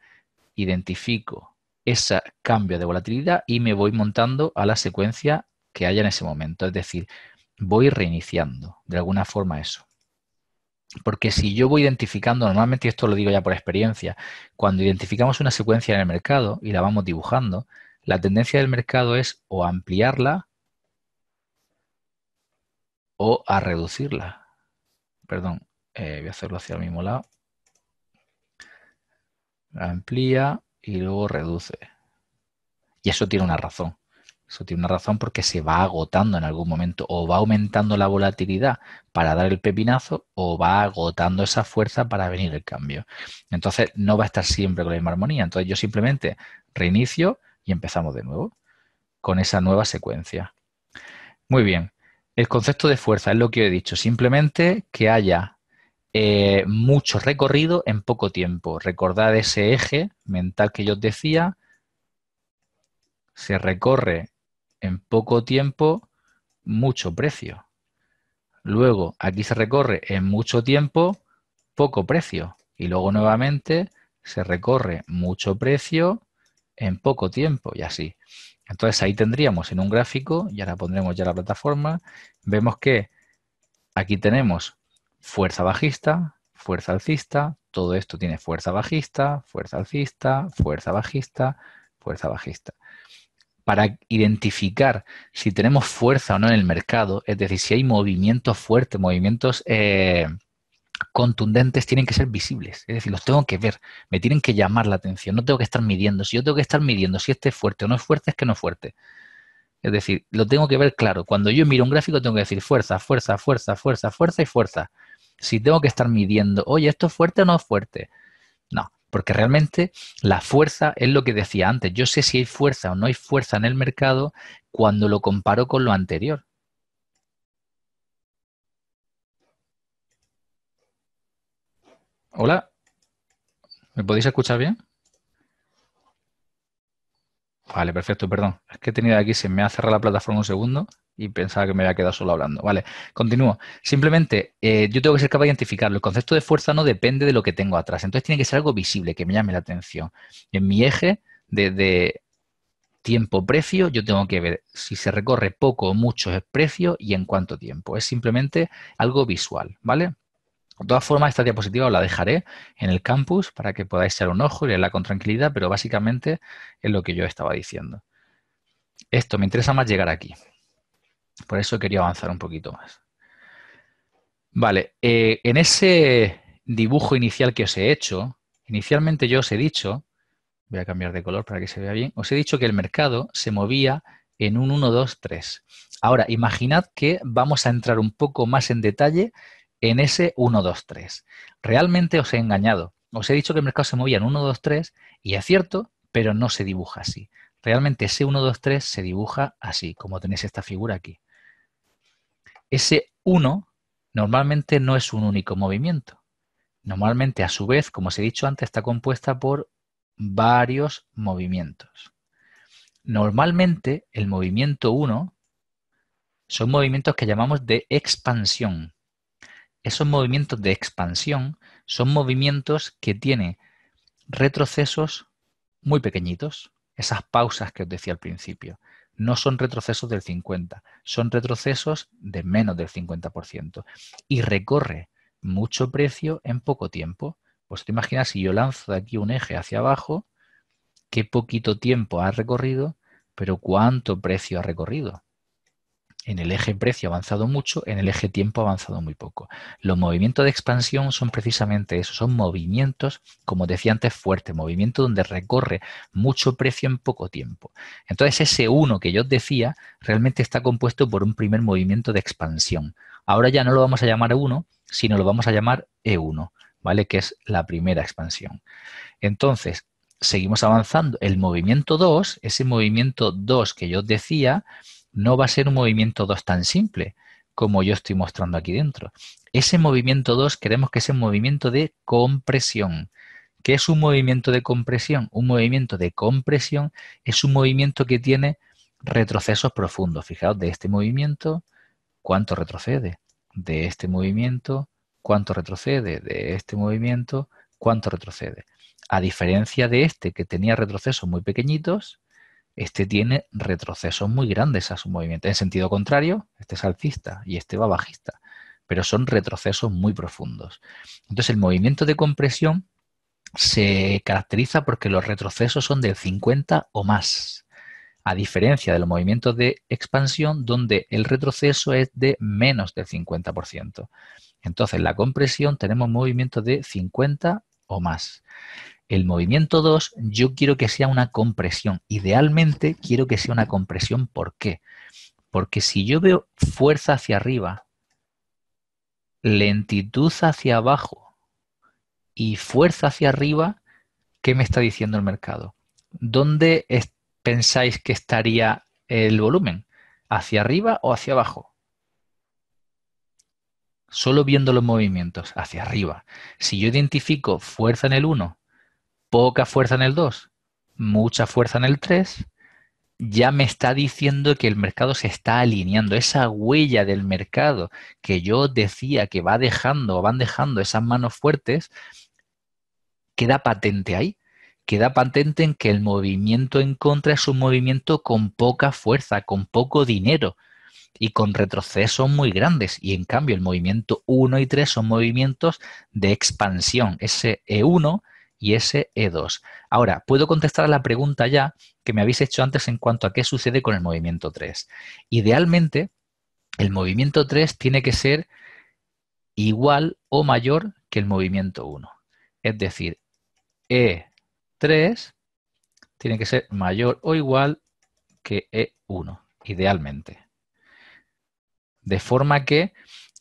identifico ese cambio de volatilidad y me voy montando a la secuencia que haya en ese momento. Es decir, voy reiniciando de alguna forma eso. Porque si yo voy identificando, normalmente esto lo digo ya por experiencia, cuando identificamos una secuencia en el mercado y la vamos dibujando, la tendencia del mercado es o ampliarla o a reducirla. Perdón, eh, voy a hacerlo hacia el mismo lado. Amplía y luego reduce. Y eso tiene una razón. Eso tiene una razón porque se va agotando en algún momento. O va aumentando la volatilidad para dar el pepinazo o va agotando esa fuerza para venir el cambio. Entonces no va a estar siempre con la misma armonía. Entonces yo simplemente reinicio y empezamos de nuevo con esa nueva secuencia. Muy bien. El concepto de fuerza es lo que he dicho. Simplemente que haya eh, mucho recorrido en poco tiempo. Recordad ese eje mental que yo os decía, se recorre en poco tiempo mucho precio. Luego aquí se recorre en mucho tiempo poco precio. Y luego nuevamente se recorre mucho precio en poco tiempo y así. Entonces ahí tendríamos en un gráfico, y ahora pondremos ya la plataforma, vemos que aquí tenemos fuerza bajista, fuerza alcista, todo esto tiene fuerza bajista, fuerza alcista, fuerza bajista, fuerza bajista. Para identificar si tenemos fuerza o no en el mercado, es decir, si hay movimientos fuertes, movimientos eh, contundentes, tienen que ser visibles. Es decir, los tengo que ver, me tienen que llamar la atención, no tengo que estar midiendo. Si yo tengo que estar midiendo si este es fuerte o no es fuerte, es que no es fuerte. Es decir, lo tengo que ver claro. Cuando yo miro un gráfico tengo que decir fuerza, fuerza, fuerza, fuerza, fuerza y fuerza si tengo que estar midiendo, oye, ¿esto es fuerte o no es fuerte? No, porque realmente la fuerza es lo que decía antes. Yo sé si hay fuerza o no hay fuerza en el mercado cuando lo comparo con lo anterior. Hola, ¿me podéis escuchar bien? Vale, perfecto, perdón. Es que he tenido aquí, se me ha cerrado la plataforma un segundo y pensaba que me había quedado solo hablando. Vale, continúo. Simplemente, eh, yo tengo que ser capaz de identificarlo. El concepto de fuerza no depende de lo que tengo atrás. Entonces tiene que ser algo visible, que me llame la atención. En mi eje de, tiempo-precio, yo tengo que ver si se recorre poco o mucho el precio y en cuánto tiempo. Es simplemente algo visual, ¿vale? De todas formas, esta diapositiva os la dejaré en el campus para que podáis echar un ojo y leerla con tranquilidad, pero básicamente es lo que yo estaba diciendo. Esto me interesa más llegar aquí. Por eso quería avanzar un poquito más. Vale, eh, en ese dibujo inicial que os he hecho, inicialmente yo os he dicho, voy a cambiar de color para que se vea bien, os he dicho que el mercado se movía en un 1, 2, 3. Ahora, imaginad que vamos a entrar un poco más en detalle en ese 1, 2, 3. Realmente os he engañado. Os he dicho que el mercado se movía en 1, 2, 3 y es cierto, pero no se dibuja así. Realmente ese 1, 2, 3 se dibuja así, como tenéis esta figura aquí ese uno normalmente no es un único movimiento. Normalmente, a su vez, como os he dicho antes, está compuesta por varios movimientos. Normalmente, el movimiento 1 son movimientos que llamamos de expansión. Esos movimientos de expansión son movimientos que tienen retrocesos muy pequeñitos, esas pausas que os decía al principio no son retrocesos del 50, son retrocesos de menos del 50%. Y recorre mucho precio en poco tiempo. Pues te imaginas si yo lanzo de aquí un eje hacia abajo, qué poquito tiempo ha recorrido, pero cuánto precio ha recorrido. En el eje precio ha avanzado mucho, en el eje tiempo ha avanzado muy poco. Los movimientos de expansión son precisamente eso, son movimientos, como decía antes, fuertes, movimientos donde recorre mucho precio en poco tiempo. Entonces ese 1 que yo os decía realmente está compuesto por un primer movimiento de expansión. Ahora ya no lo vamos a llamar 1, sino lo vamos a llamar E1, ¿vale? Que es la primera expansión. Entonces, seguimos avanzando. El movimiento 2, ese movimiento 2 que yo os decía, no va a ser un movimiento 2 tan simple como yo estoy mostrando aquí dentro. Ese movimiento 2 queremos que sea un movimiento de compresión. ¿Qué es un movimiento de compresión? Un movimiento de compresión es un movimiento que tiene retrocesos profundos. Fijaos, de este movimiento, ¿cuánto retrocede? De este movimiento, ¿cuánto retrocede? De este movimiento, ¿cuánto retrocede? A diferencia de este que tenía retrocesos muy pequeñitos, este tiene retrocesos muy grandes a su movimiento. En sentido contrario, este es alcista y este va bajista, pero son retrocesos muy profundos. Entonces, el movimiento de compresión se caracteriza porque los retrocesos son del 50 o más, a diferencia de los movimientos de expansión donde el retroceso es de menos del 50%. Entonces, la compresión tenemos movimientos de 50 o más. El movimiento 2 yo quiero que sea una compresión. Idealmente quiero que sea una compresión. ¿Por qué? Porque si yo veo fuerza hacia arriba, lentitud hacia abajo y fuerza hacia arriba, ¿qué me está diciendo el mercado? ¿Dónde pensáis que estaría el volumen? ¿Hacia arriba o hacia abajo? solo viendo los movimientos hacia arriba, si yo identifico fuerza en el 1, poca fuerza en el 2, mucha fuerza en el 3, ya me está diciendo que el mercado se está alineando. Esa huella del mercado que yo decía que va dejando o van dejando esas manos fuertes, queda patente ahí. Queda patente en que el movimiento en contra es un movimiento con poca fuerza, con poco dinero y con retrocesos muy grandes. Y en cambio, el movimiento 1 y 3 son movimientos de expansión, ese E1 y ese E2. Ahora, puedo contestar a la pregunta ya que me habéis hecho antes en cuanto a qué sucede con el movimiento 3. Idealmente, el movimiento 3 tiene que ser igual o mayor que el movimiento 1. Es decir, E3 tiene que ser mayor o igual que E1, idealmente de forma que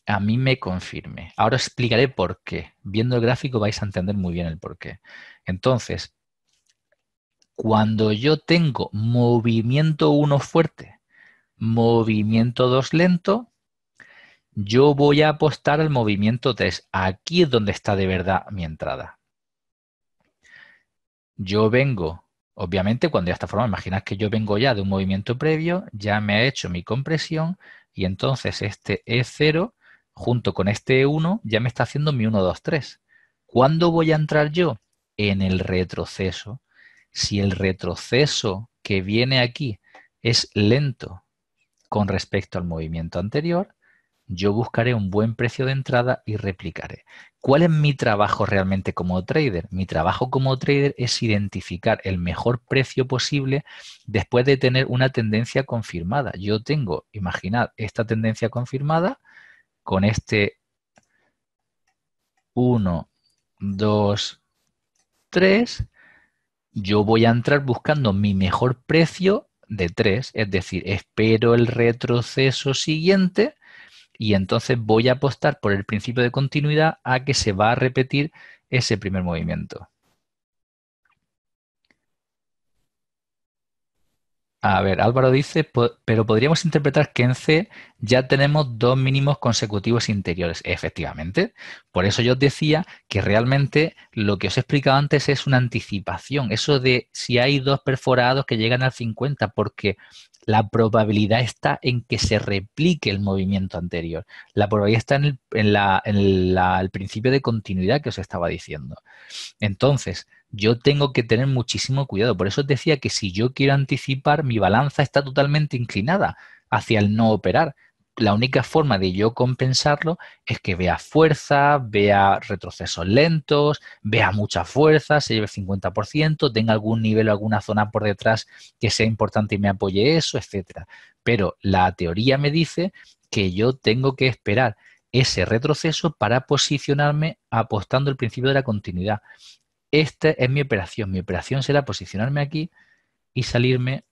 a mí me confirme. Ahora explicaré por qué. Viendo el gráfico vais a entender muy bien el por qué. Entonces, cuando yo tengo movimiento 1 fuerte, movimiento 2 lento, yo voy a apostar al movimiento 3. Aquí es donde está de verdad mi entrada. Yo vengo, obviamente, cuando de esta forma, imaginad que yo vengo ya de un movimiento previo, ya me ha hecho mi compresión, y entonces este E0 junto con este E1 ya me está haciendo mi 1, 2, 3. ¿Cuándo voy a entrar yo? En el retroceso. Si el retroceso que viene aquí es lento con respecto al movimiento anterior, yo buscaré un buen precio de entrada y replicaré. ¿Cuál es mi trabajo realmente como trader? Mi trabajo como trader es identificar el mejor precio posible después de tener una tendencia confirmada. Yo tengo, imaginad, esta tendencia confirmada con este 1, 2, 3. Yo voy a entrar buscando mi mejor precio de 3, es decir, espero el retroceso siguiente y entonces voy a apostar por el principio de continuidad a que se va a repetir ese primer movimiento. A ver, Álvaro dice, pero podríamos interpretar que en C ya tenemos dos mínimos consecutivos interiores. Efectivamente. Por eso yo os decía que realmente lo que os he explicado antes es una anticipación. Eso de si hay dos perforados que llegan al 50, porque la probabilidad está en que se replique el movimiento anterior. La probabilidad está en el, principio de continuidad que os estaba diciendo. Entonces, yo tengo que tener muchísimo cuidado. Por eso os decía que si yo quiero anticipar, mi balanza está totalmente inclinada hacia el no operar la única forma de yo compensarlo es que vea fuerza, vea retrocesos lentos, vea mucha fuerza, se lleve 50%, tenga algún nivel o alguna zona por detrás que sea importante y me apoye eso, etc. Pero la teoría me dice que yo tengo que esperar ese retroceso para posicionarme apostando el principio de la continuidad. Esta es mi operación. Mi operación será posicionarme aquí y salirme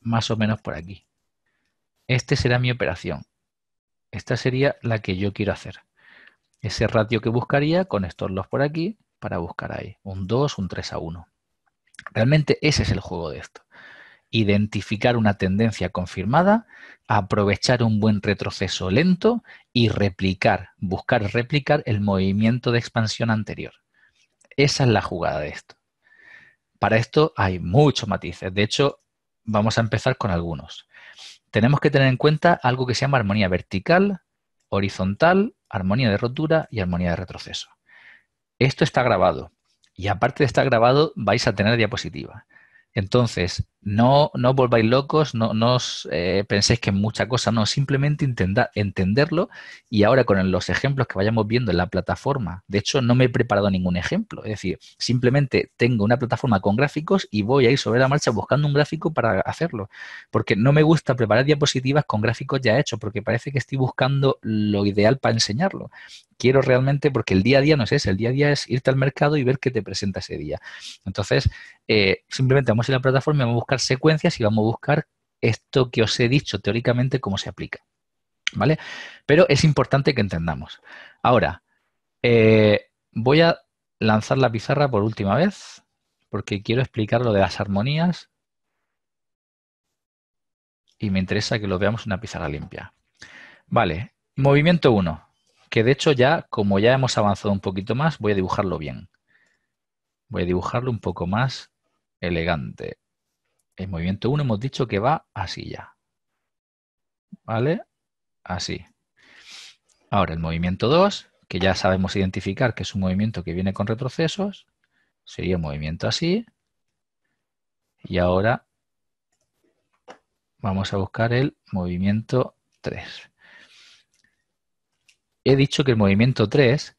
más o menos por aquí. Esta será mi operación. Esta sería la que yo quiero hacer. Ese ratio que buscaría con estos los por aquí para buscar ahí. Un 2, un 3 a 1. Realmente ese es el juego de esto. Identificar una tendencia confirmada, aprovechar un buen retroceso lento y replicar, buscar replicar el movimiento de expansión anterior. Esa es la jugada de esto. Para esto hay muchos matices. De hecho, vamos a empezar con algunos tenemos que tener en cuenta algo que se llama armonía vertical, horizontal, armonía de rotura y armonía de retroceso. Esto está grabado y aparte de estar grabado vais a tener diapositiva. Entonces, no, no volváis locos, no, no os eh, penséis que es mucha cosa, no, simplemente intentad entenderlo y ahora con los ejemplos que vayamos viendo en la plataforma, de hecho no me he preparado ningún ejemplo, es decir, simplemente tengo una plataforma con gráficos y voy a ir sobre la marcha buscando un gráfico para hacerlo, porque no me gusta preparar diapositivas con gráficos ya hechos, porque parece que estoy buscando lo ideal para enseñarlo. Quiero realmente, porque el día a día no es el día a día es irte al mercado y ver qué te presenta ese día. Entonces, eh, simplemente vamos a ir a la plataforma y vamos a buscar secuencias y vamos a buscar esto que os he dicho teóricamente, cómo se aplica. ¿Vale? Pero es importante que entendamos. Ahora, eh, voy a lanzar la pizarra por última vez, porque quiero explicar lo de las armonías y me interesa que lo veamos en una pizarra limpia. Vale, movimiento 1, que de hecho ya, como ya hemos avanzado un poquito más, voy a dibujarlo bien. Voy a dibujarlo un poco más elegante. El movimiento 1 hemos dicho que va así ya. ¿Vale? Así. Ahora, el movimiento 2, que ya sabemos identificar que es un movimiento que viene con retrocesos, sería un movimiento así. Y ahora vamos a buscar el movimiento 3. He dicho que el movimiento 3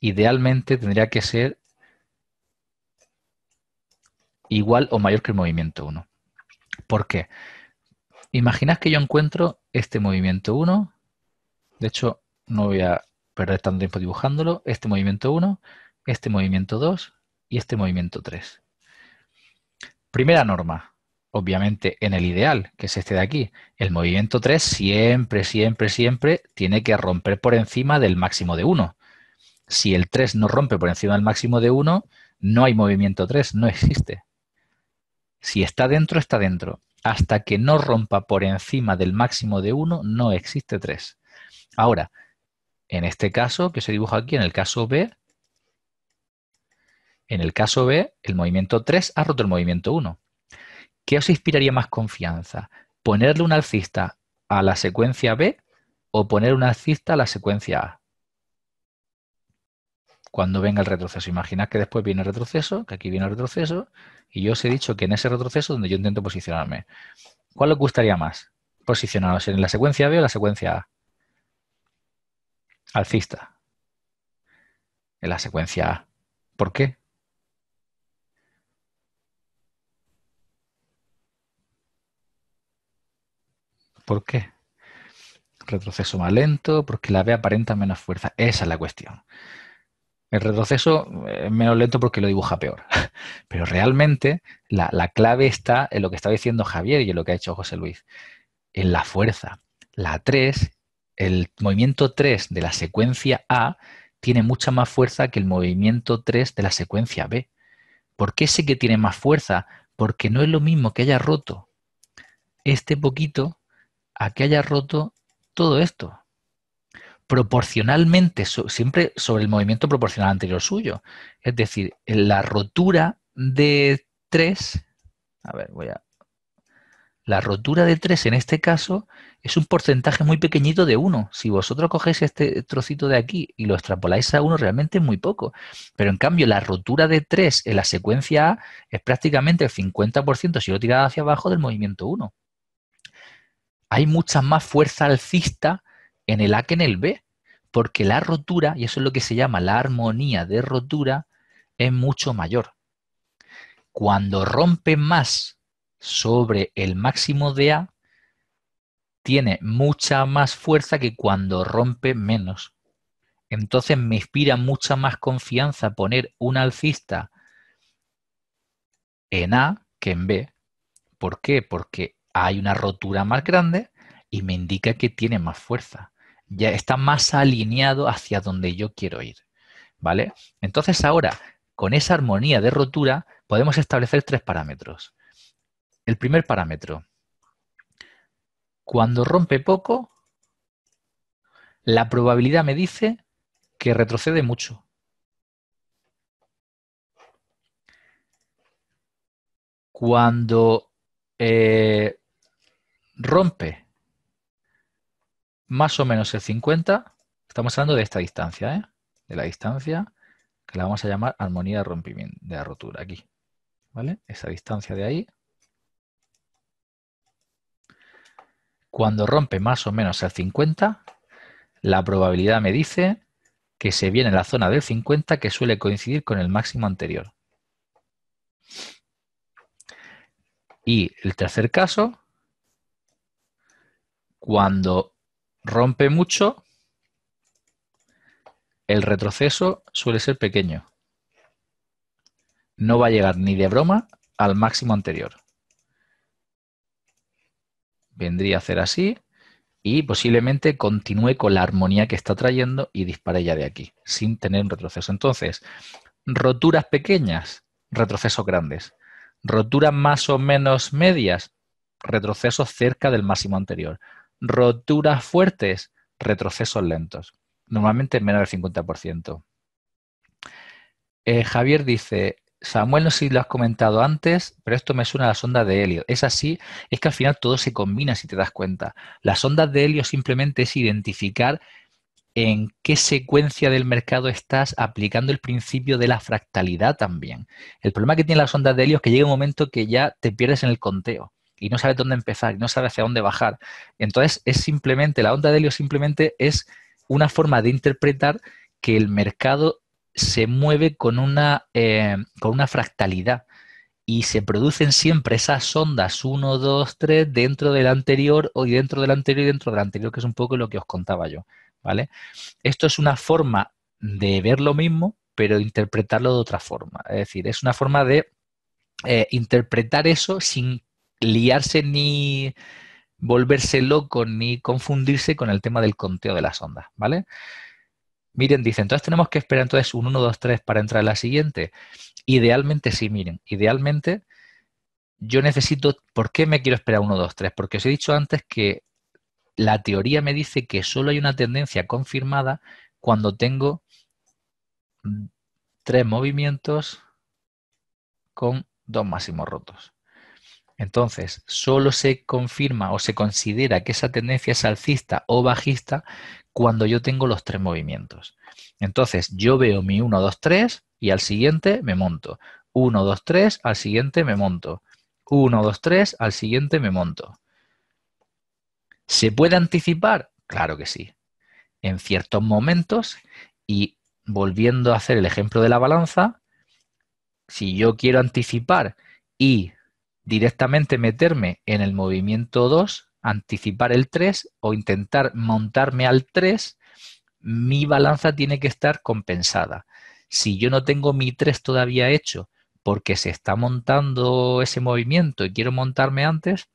idealmente tendría que ser igual o mayor que el movimiento 1. ¿Por qué? Imaginad que yo encuentro este movimiento 1, de hecho no voy a perder tanto tiempo dibujándolo, este movimiento 1, este movimiento 2 y este movimiento 3. Primera norma, obviamente en el ideal, que es este de aquí, el movimiento 3 siempre, siempre, siempre tiene que romper por encima del máximo de 1. Si el 3 no rompe por encima del máximo de 1, no hay movimiento 3, no existe. Si está dentro, está dentro. Hasta que no rompa por encima del máximo de 1, no existe 3. Ahora, en este caso que se dibuja aquí, en el caso B, en el caso B, el movimiento 3 ha roto el movimiento 1. ¿Qué os inspiraría más confianza? ¿Ponerle un alcista a la secuencia B o poner un alcista a la secuencia A? cuando venga el retroceso. Imaginad que después viene el retroceso, que aquí viene el retroceso, y yo os he dicho que en ese retroceso donde yo intento posicionarme. ¿Cuál os gustaría más? Posicionaros en la secuencia B o la secuencia A. Alcista. En la secuencia A. ¿Por qué? ¿Por qué? Retroceso más lento, porque la B aparenta menos fuerza. Esa es la cuestión. El retroceso es eh, menos lento porque lo dibuja peor. Pero realmente la, clave está en lo que está diciendo Javier y en lo que ha hecho José Luis, en la fuerza. La 3, el movimiento 3 de la secuencia A tiene mucha más fuerza que el movimiento 3 de la secuencia B. ¿Por qué sé que tiene más fuerza? Porque no es lo mismo que haya roto este poquito a que haya roto todo esto proporcionalmente, siempre sobre el movimiento proporcional anterior suyo. Es decir, la rotura de 3, a ver, voy a... La rotura de 3 en este caso es un porcentaje muy pequeñito de 1. Si vosotros cogéis este trocito de aquí y lo extrapoláis a 1, realmente es muy poco. Pero en cambio, la rotura de 3 en la secuencia A es prácticamente el 50% si lo tirado hacia abajo del movimiento 1. Hay mucha más fuerza alcista en el A que en el B, porque la rotura, y eso es lo que se llama la armonía de rotura, es mucho mayor. Cuando rompe más sobre el máximo de A, tiene mucha más fuerza que cuando rompe menos. Entonces me inspira mucha más confianza poner un alcista en A que en B. ¿Por qué? Porque hay una rotura más grande y me indica que tiene más fuerza ya está más alineado hacia donde yo quiero ir. ¿Vale? Entonces ahora, con esa armonía de rotura, podemos establecer tres parámetros. El primer parámetro, cuando rompe poco, la probabilidad me dice que retrocede mucho. Cuando eh, rompe más o menos el 50, estamos hablando de esta distancia, ¿eh? de la distancia que la vamos a llamar armonía de rompimiento, de rotura aquí. ¿Vale? Esa distancia de ahí. Cuando rompe más o menos el 50, la probabilidad me dice que se viene la zona del 50 que suele coincidir con el máximo anterior. Y el tercer caso, cuando rompe mucho, el retroceso suele ser pequeño. No va a llegar ni de broma al máximo anterior. Vendría a hacer así y posiblemente continúe con la armonía que está trayendo y dispare ya de aquí, sin tener un retroceso. Entonces, roturas pequeñas, retrocesos grandes. Roturas más o menos medias, retrocesos cerca del máximo anterior roturas fuertes, retrocesos lentos, normalmente menos del 50%. Eh, Javier dice, Samuel, no sé si lo has comentado antes, pero esto me suena a la ondas de helio. Es así, es que al final todo se combina si te das cuenta. Las ondas de helio simplemente es identificar en qué secuencia del mercado estás aplicando el principio de la fractalidad también. El problema que tiene las ondas de helio es que llega un momento que ya te pierdes en el conteo y no sabes dónde empezar, y no sabes hacia dónde bajar. Entonces, es simplemente, la onda de helio simplemente es una forma de interpretar que el mercado se mueve con una, eh, con una fractalidad y se producen siempre esas ondas 1, 2, 3 dentro del anterior o dentro del anterior y dentro del anterior, que es un poco lo que os contaba yo. ¿vale? Esto es una forma de ver lo mismo, pero interpretarlo de otra forma. Es decir, es una forma de eh, interpretar eso sin liarse ni volverse loco ni confundirse con el tema del conteo de las ondas, ¿vale? Miren, dice, entonces tenemos que esperar entonces un 1, 2, 3 para entrar a la siguiente. Idealmente sí, miren, idealmente yo necesito, ¿por qué me quiero esperar 1, 2, 3? Porque os he dicho antes que la teoría me dice que solo hay una tendencia confirmada cuando tengo tres movimientos con dos máximos rotos. Entonces, solo se confirma o se considera que esa tendencia es alcista o bajista cuando yo tengo los tres movimientos. Entonces, yo veo mi 1, 2, 3 y al siguiente me monto. 1, 2, 3, al siguiente me monto. 1, 2, 3, al siguiente me monto. ¿Se puede anticipar? Claro que sí. En ciertos momentos y volviendo a hacer el ejemplo de la balanza, si yo quiero anticipar y directamente meterme en el movimiento 2, anticipar el 3 o intentar montarme al 3, mi balanza tiene que estar compensada. Si yo no tengo mi 3 todavía hecho porque se está montando ese movimiento y quiero montarme antes,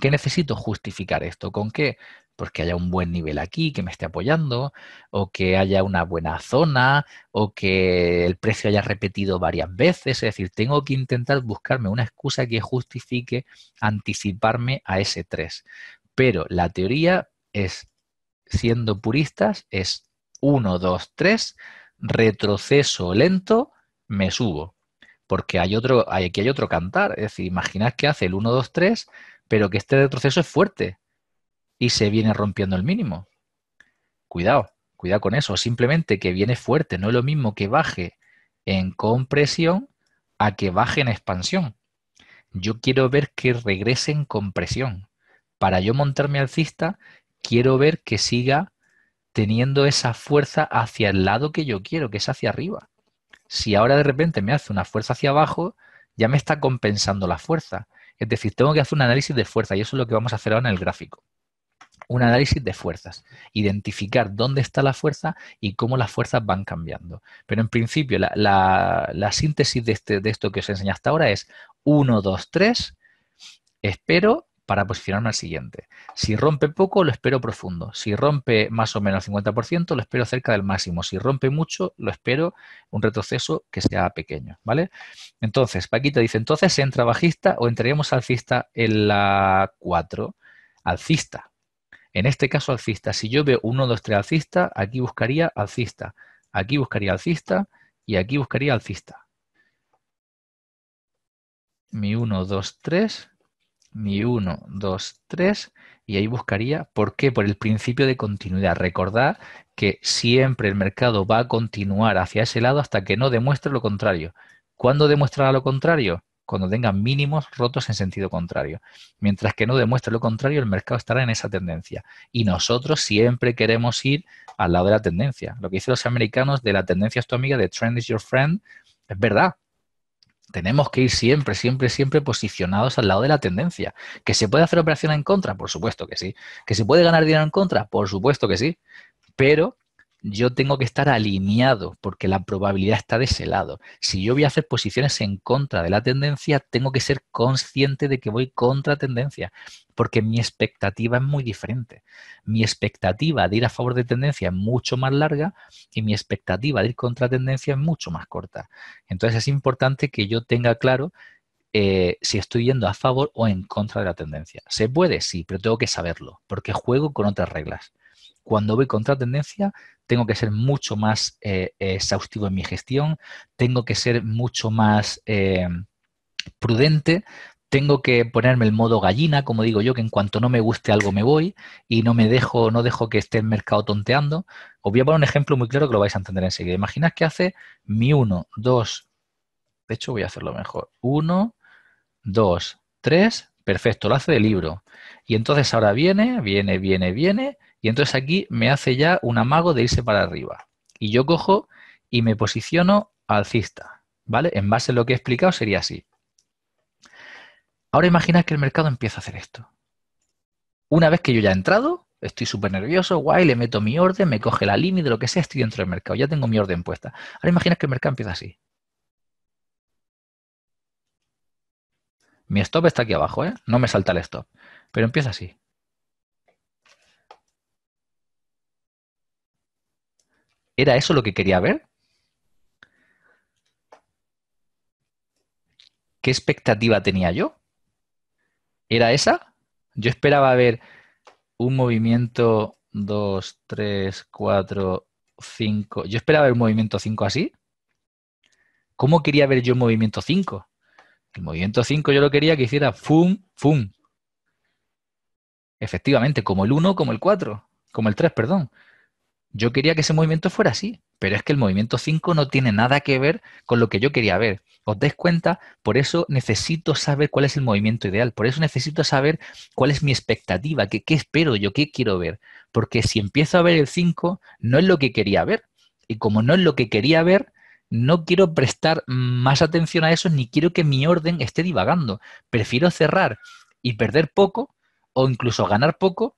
¿qué necesito justificar esto? ¿Con qué? porque haya un buen nivel aquí que me esté apoyando, o que haya una buena zona, o que el precio haya repetido varias veces. Es decir, tengo que intentar buscarme una excusa que justifique anticiparme a ese 3. Pero la teoría es, siendo puristas, es 1, 2, 3, retroceso lento, me subo. Porque hay otro, aquí hay otro cantar. Es decir, imaginad que hace el 1, 2, 3, pero que este retroceso es fuerte y se viene rompiendo el mínimo. Cuidado, cuidado con eso. Simplemente que viene fuerte, no es lo mismo que baje en compresión a que baje en expansión. Yo quiero ver que regrese en compresión. Para yo montarme alcista, quiero ver que siga teniendo esa fuerza hacia el lado que yo quiero, que es hacia arriba. Si ahora de repente me hace una fuerza hacia abajo, ya me está compensando la fuerza. Es decir, tengo que hacer un análisis de fuerza y eso es lo que vamos a hacer ahora en el gráfico un análisis de fuerzas, identificar dónde está la fuerza y cómo las fuerzas van cambiando. Pero en principio, la, síntesis este, de, esto que os enseñado hasta ahora es 1, 2, 3, espero para posicionarme al siguiente. Si rompe poco, lo espero profundo. Si rompe más o menos 50%, lo espero cerca del máximo. Si rompe mucho, lo espero un retroceso que sea pequeño, ¿vale? Entonces, Paquita dice, entonces entra bajista o entraríamos alcista en la 4. Alcista, en este caso, alcista. Si yo veo 1, 2, 3 alcista, aquí buscaría alcista, aquí buscaría alcista y aquí buscaría alcista. Mi 1, 2, 3, mi 1, 2, 3 y ahí buscaría, ¿por qué? Por el principio de continuidad. Recordad que siempre el mercado va a continuar hacia ese lado hasta que no demuestre lo contrario. ¿Cuándo demuestrará lo contrario? cuando tenga mínimos rotos en sentido contrario. Mientras que no demuestre lo contrario, el mercado estará en esa tendencia. Y nosotros siempre queremos ir al lado de la tendencia. Lo que dicen los americanos de la tendencia es tu amiga, de trend is your friend, es verdad. Tenemos que ir siempre, siempre, siempre posicionados al lado de la tendencia. ¿Que se puede hacer operación en contra? Por supuesto que sí. ¿Que se puede ganar dinero en contra? Por supuesto que sí. Pero yo tengo que estar alineado porque la probabilidad está de ese lado. Si yo voy a hacer posiciones en contra de la tendencia, tengo que ser consciente de que voy contra tendencia, porque mi expectativa es muy diferente. Mi expectativa de ir a favor de tendencia es mucho más larga y mi expectativa de ir contra tendencia es mucho más corta. Entonces es importante que yo tenga claro eh, si estoy yendo a favor o en contra de la tendencia. ¿Se puede? Sí, pero tengo que saberlo, porque juego con otras reglas cuando voy contra tendencia, tengo que ser mucho más eh, exhaustivo en mi gestión, tengo que ser mucho más eh, prudente, tengo que ponerme el modo gallina, como digo yo, que en cuanto no me guste algo me voy y no me dejo, no dejo que esté el mercado tonteando. Os voy a poner un ejemplo muy claro que lo vais a entender enseguida. Imaginad que hace mi 1, 2, de hecho voy a hacerlo mejor, 1, 2, 3, perfecto, lo hace de libro. Y entonces ahora viene, viene, viene, viene y entonces aquí me hace ya un amago de irse para arriba. Y yo cojo y me posiciono alcista. ¿Vale? En base a lo que he explicado sería así. Ahora imagina que el mercado empieza a hacer esto. Una vez que yo ya he entrado, estoy súper nervioso, guay, le meto mi orden, me coge la de lo que sea, estoy dentro del mercado, ya tengo mi orden puesta. Ahora imagina que el mercado empieza así. Mi stop está aquí abajo, ¿eh? No me salta el stop, pero empieza así. ¿Era eso lo que quería ver? ¿Qué expectativa tenía yo? ¿Era esa? Yo esperaba ver un movimiento 2, 3, 4, 5. Yo esperaba ver un movimiento 5 así. ¿Cómo quería ver yo el movimiento 5? El movimiento 5 yo lo quería que hiciera fum, fum. Efectivamente, como el 1, como el 4, como el 3, perdón. Yo quería que ese movimiento fuera así, pero es que el movimiento 5 no tiene nada que ver con lo que yo quería ver. ¿Os dais cuenta? Por eso necesito saber cuál es el movimiento ideal, por eso necesito saber cuál es mi expectativa, qué espero yo, qué quiero ver. Porque si empiezo a ver el 5, no es lo que quería ver. Y como no es lo que quería ver, no quiero prestar más atención a eso, ni quiero que mi orden esté divagando. Prefiero cerrar y perder poco o incluso ganar poco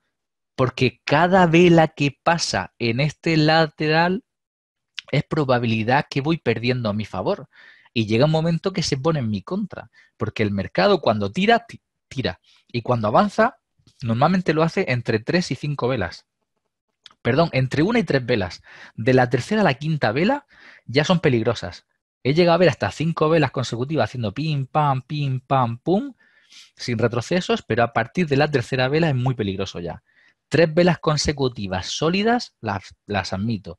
porque cada vela que pasa en este lateral es probabilidad que voy perdiendo a mi favor. Y llega un momento que se pone en mi contra, porque el mercado cuando tira, tira. Y cuando avanza, normalmente lo hace entre tres y cinco velas. Perdón, entre una y tres velas. De la tercera a la quinta vela ya son peligrosas. He llegado a ver hasta cinco velas consecutivas haciendo pim, pam, pim, pam, pum, sin retrocesos, pero a partir de la tercera vela es muy peligroso ya. Tres velas consecutivas sólidas las, admito.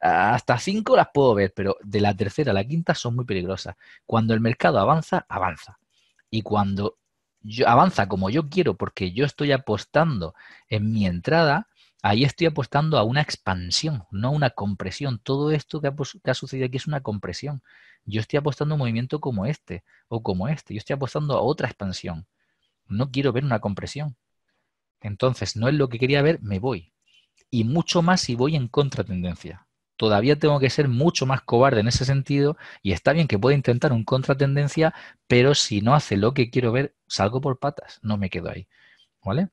Hasta cinco las puedo ver, pero de la tercera a la quinta son muy peligrosas. Cuando el mercado avanza, avanza. Y cuando yo, avanza como yo quiero, porque yo estoy apostando en mi entrada, ahí estoy apostando a una expansión, no a una compresión. Todo esto que ha, que ha, sucedido aquí es una compresión. Yo estoy apostando a un movimiento como este o como este. Yo estoy apostando a otra expansión. No quiero ver una compresión. Entonces, no es lo que quería ver, me voy. Y mucho más si voy en contratendencia. Todavía tengo que ser mucho más cobarde en ese sentido y está bien que pueda intentar un contratendencia, pero si no hace lo que quiero ver, salgo por patas, no me quedo ahí. ¿Vale?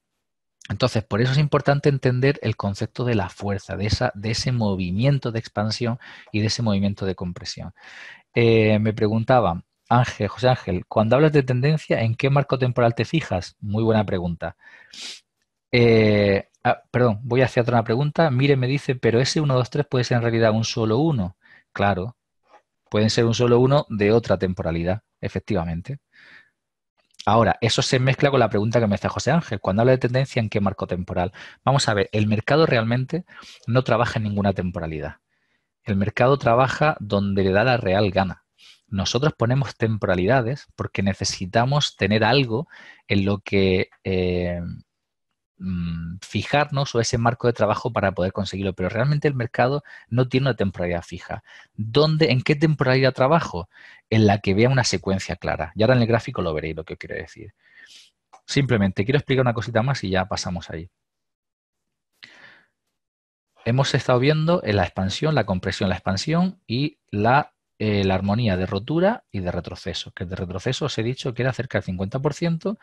Entonces, por eso es importante entender el concepto de la fuerza, de, esa, de ese movimiento de expansión y de ese movimiento de compresión. Eh, me preguntaba, Ángel, José Ángel, cuando hablas de tendencia, ¿en qué marco temporal te fijas? Muy buena pregunta. Eh, ah, perdón, voy hacia otra pregunta. Mire, me dice, pero ese 1, 2, 3 puede ser en realidad un solo 1. Claro, pueden ser un solo 1 de otra temporalidad, efectivamente. Ahora, eso se mezcla con la pregunta que me hace José Ángel. Cuando habla de tendencia, ¿en qué marco temporal? Vamos a ver, el mercado realmente no trabaja en ninguna temporalidad. El mercado trabaja donde le da la real gana. Nosotros ponemos temporalidades porque necesitamos tener algo en lo que eh, Mm, fijarnos o ese marco de trabajo para poder conseguirlo, pero realmente el mercado no tiene una temporalidad fija. ¿Dónde, ¿En qué temporalidad trabajo? En la que vea una secuencia clara. Y ahora en el gráfico lo veréis lo que quiero decir. Simplemente quiero explicar una cosita más y ya pasamos ahí. Hemos estado viendo en la expansión, la compresión, la expansión y la eh, la armonía de rotura y de retroceso, que de retroceso os he dicho que era cerca del 50%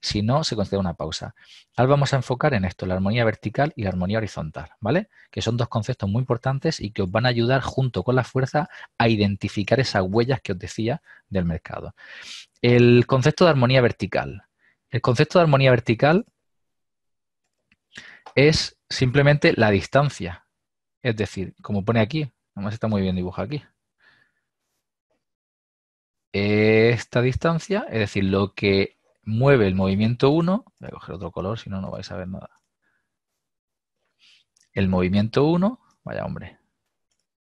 si no, se considera una pausa. Ahora vamos a enfocar en esto, la armonía vertical y la armonía horizontal, ¿vale? Que son dos conceptos muy importantes y que os van a ayudar junto con la fuerza a identificar esas huellas que os decía del mercado. El concepto de armonía vertical. El concepto de armonía vertical es simplemente la distancia. Es decir, como pone aquí, además está muy bien dibujado aquí. Esta distancia, es decir, lo que mueve el movimiento 1, voy a coger otro color, si no, no vais a ver nada. El movimiento 1, vaya hombre,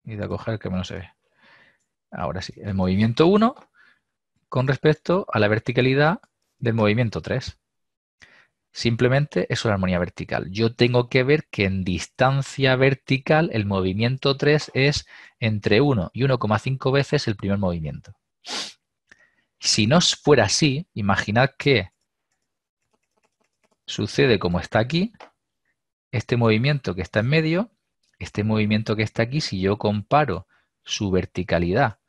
y de a coger que menos se ve. Ahora sí, el movimiento 1 con respecto a la verticalidad del movimiento 3. Simplemente es una armonía vertical. Yo tengo que ver que en distancia vertical el movimiento 3 es entre 1 y 1,5 veces el primer movimiento. Si no fuera así, imaginad que sucede como está aquí, este movimiento que está en medio, este movimiento que está aquí, si yo comparo su verticalidad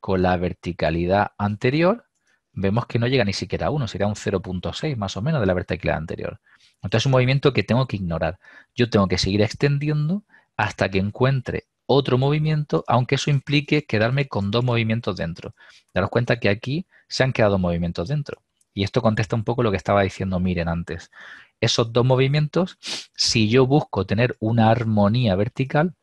con la verticalidad anterior, vemos que no llega ni siquiera a 1, sería un 0.6 más o menos de la verticalidad anterior. Entonces es un movimiento que tengo que ignorar. Yo tengo que seguir extendiendo hasta que encuentre otro movimiento, aunque eso implique quedarme con dos movimientos dentro. Daros cuenta que aquí se han quedado movimientos dentro. Y esto contesta un poco lo que estaba diciendo Miren antes. Esos dos movimientos, si yo busco tener una armonía vertical,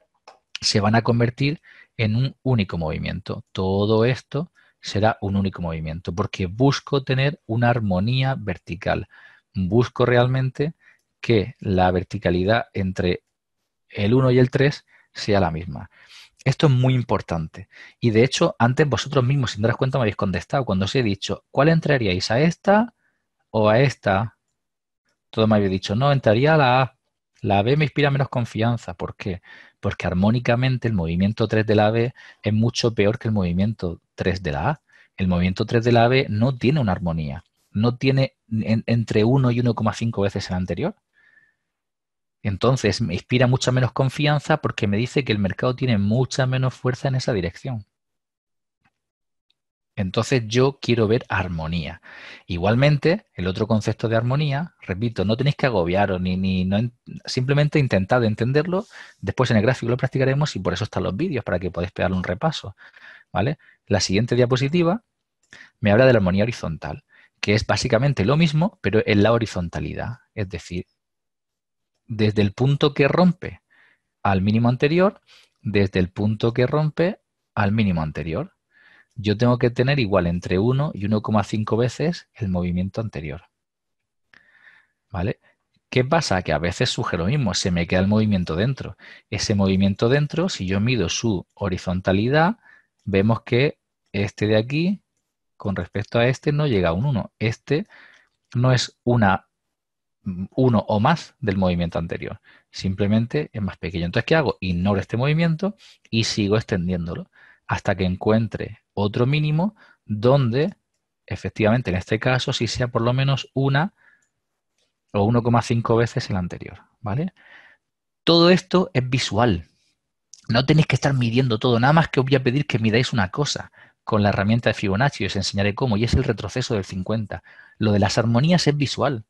se van a convertir en un único movimiento. Todo esto será un único movimiento porque busco tener una armonía vertical. Busco realmente que la verticalidad entre el 1 y el 3 sea la misma. Esto es muy importante. Y de hecho, antes vosotros mismos, sin daros cuenta, me habéis contestado cuando os he dicho, ¿cuál entraríais? ¿A esta o a esta? Todo me habéis dicho, no, entraría a la A. La B me inspira menos confianza. ¿Por qué? Porque armónicamente el movimiento 3 de la B es mucho peor que el movimiento 3 de la A. El movimiento 3 de la B no tiene una armonía. No tiene entre 1 y 1,5 veces el anterior. Entonces me inspira mucha menos confianza porque me dice que el mercado tiene mucha menos fuerza en esa dirección. Entonces yo quiero ver armonía. Igualmente, el otro concepto de armonía, repito, no tenéis que agobiaros ni, ni simplemente intentad entenderlo. Después en el gráfico lo practicaremos y por eso están los vídeos para que podáis pegarle un repaso. ¿vale? La siguiente diapositiva me habla de la armonía horizontal, que es básicamente lo mismo, pero en la horizontalidad. Es decir, desde el punto que rompe al mínimo anterior, desde el punto que rompe al mínimo anterior. Yo tengo que tener igual entre 1 y 1,5 veces el movimiento anterior. ¿Vale? ¿Qué pasa? Que a veces suge lo mismo, se me queda el movimiento dentro. Ese movimiento dentro, si yo mido su horizontalidad, vemos que este de aquí, con respecto a este, no llega a un 1. Este no es una uno o más del movimiento anterior. Simplemente es más pequeño. Entonces, ¿qué hago? Ignoro este movimiento y sigo extendiéndolo hasta que encuentre otro mínimo donde efectivamente en este caso si sea por lo menos una o 1,5 veces el anterior. ¿vale? Todo esto es visual. No tenéis que estar midiendo todo, nada más que os voy a pedir que midáis una cosa con la herramienta de Fibonacci, os enseñaré cómo, y es el retroceso del 50. Lo de las armonías es visual.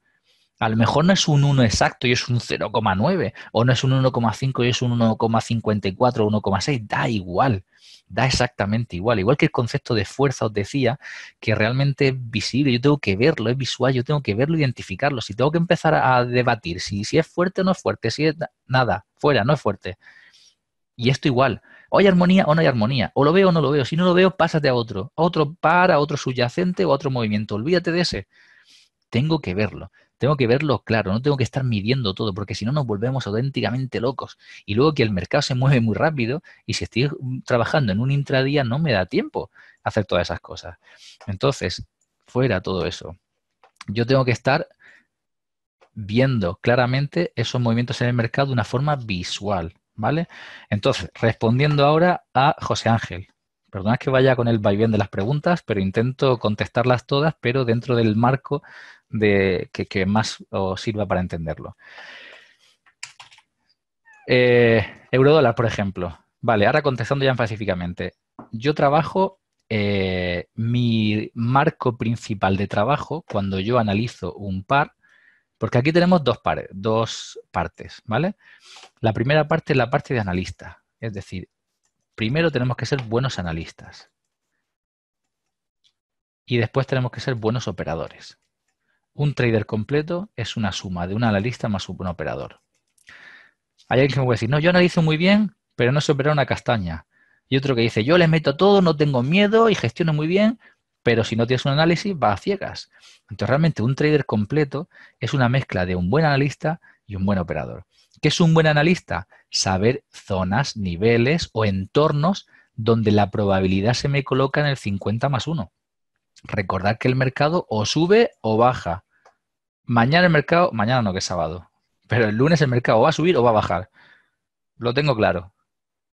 A lo mejor no es un 1 exacto y es un 0,9, o no es un 1,5 y es un 1,54 o 1,6, da igual, da exactamente igual. Igual que el concepto de fuerza os decía, que realmente es visible, yo tengo que verlo, es visual, yo tengo que verlo, identificarlo. Si tengo que empezar a debatir si, si es fuerte o no es fuerte, si es nada, fuera, no es fuerte. Y esto igual, o hay armonía o no hay armonía, o lo veo o no lo veo, si no lo veo, pásate a otro, a otro para, otro subyacente o otro movimiento, olvídate de ese. Tengo que verlo tengo que verlo claro, no tengo que estar midiendo todo, porque si no nos volvemos auténticamente locos. Y luego que el mercado se mueve muy rápido y si estoy mm, trabajando en un intradía no me da tiempo hacer todas esas cosas. Entonces, fuera todo eso. Yo tengo que estar viendo claramente esos movimientos en el mercado de una forma visual, ¿vale? Entonces, respondiendo ahora a José Ángel. Perdona que vaya con el vaivén de las preguntas, pero intento contestarlas todas, pero dentro del marco de, que, más os sirva para entenderlo. Eh, eurodólar, por ejemplo. Vale, ahora contestando ya específicamente. Yo trabajo, eh, mi marco principal de trabajo, cuando yo analizo un par, porque aquí tenemos dos, pares, dos partes, ¿vale? La primera parte es la parte de analista. Es decir, primero tenemos que ser buenos analistas. Y después tenemos que ser buenos operadores. Un trader completo es una suma de un analista más un operador. Hay alguien que me puede decir, no, yo analizo muy bien, pero no se operar una castaña. Y otro que dice, yo les meto todo, no tengo miedo y gestiono muy bien, pero si no tienes un análisis, va a ciegas. Entonces, realmente un trader completo es una mezcla de un buen analista y un buen operador. ¿Qué es un buen analista? Saber zonas, niveles o entornos donde la probabilidad se me coloca en el 50 más 1. Recordar que el mercado o sube o baja mañana el mercado, mañana no que es sábado, pero el lunes el mercado va a subir o va a bajar. Lo tengo claro.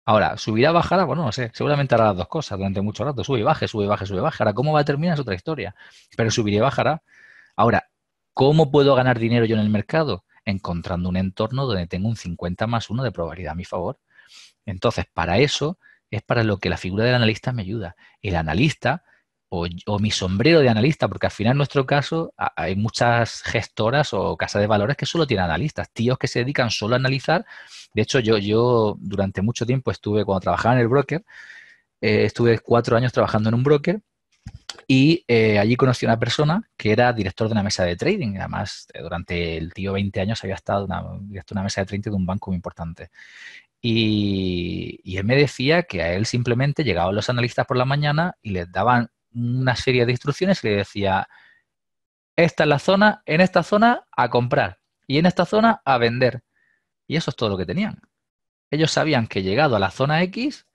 Ahora, subirá, bajará, bueno, no sé, seguramente hará las dos cosas durante mucho rato, sube y baje, sube y baje, sube y Ahora, ¿cómo va a terminar es otra historia? Pero subirá y bajará. Ahora, ¿cómo puedo ganar dinero yo en el mercado? Encontrando un entorno donde tengo un 50 más 1 de probabilidad a mi favor. Entonces, para eso es para lo que la figura del analista me ayuda. El analista o, mi sombrero de analista, porque al final en nuestro caso hay muchas gestoras o casas de valores que solo tienen analistas, tíos que se dedican solo a analizar. De hecho, yo, yo durante mucho tiempo estuve, cuando trabajaba en el broker, eh, estuve cuatro años trabajando en un broker y eh, allí conocí a una persona que era director de una mesa de trading. Además, eh, durante el tío 20 años había estado en una mesa de trading de un banco muy importante. y, él me decía que a él simplemente llegaban los analistas por la mañana y les daban una serie de instrucciones que le decía, esta es la zona, en esta zona a comprar y en esta zona a vender. Y eso es todo lo que tenían. Ellos sabían que llegado a la zona X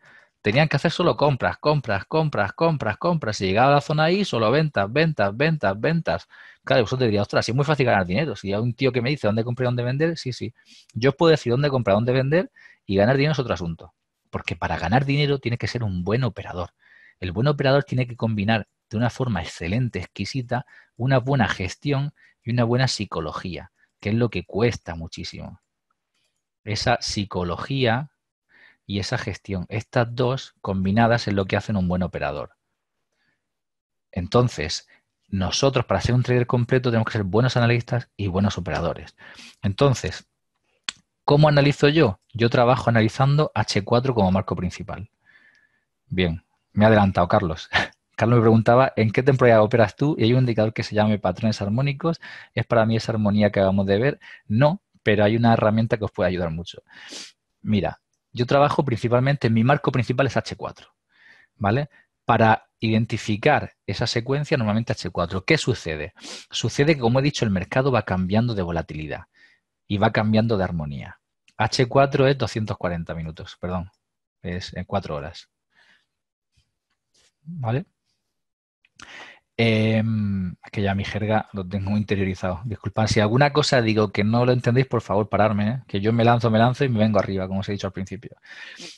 tenían que hacer solo compras, compras, compras, compras, compras. Y llegado a la zona Y, solo ventas, ventas, ventas, ventas. Claro, vosotros diría, ostras, es muy fácil ganar dinero. Si hay un tío que me dice dónde comprar, dónde vender, sí, sí. Yo puedo decir dónde comprar, dónde vender y ganar dinero es otro asunto. Porque para ganar dinero tiene que ser un buen operador. El buen operador tiene que combinar de una forma excelente, exquisita, una buena gestión y una buena psicología, que es lo que cuesta muchísimo. Esa psicología y esa gestión, estas dos combinadas es lo que hacen un buen operador. Entonces, nosotros para ser un trader completo tenemos que ser buenos analistas y buenos operadores. Entonces, ¿cómo analizo yo? Yo trabajo analizando H4 como marco principal. Bien, me ha adelantado Carlos. Carlos me preguntaba en qué temporada operas tú y hay un indicador que se llama patrones armónicos. ¿Es para mí esa armonía que acabamos de ver? No, pero hay una herramienta que os puede ayudar mucho. Mira, yo trabajo principalmente, mi marco principal es H4, ¿vale? Para identificar esa secuencia, normalmente H4, ¿qué sucede? Sucede que, como he dicho, el mercado va cambiando de volatilidad y va cambiando de armonía. H4 es 240 minutos, perdón, es en 4 horas. ¿vale? es em, que ya mi jerga lo tengo interiorizado. Disculpad, si alguna cosa digo que no lo entendéis, por favor, pararme, ¿eh? que yo me lanzo, me lanzo y me vengo arriba, como os he dicho al principio.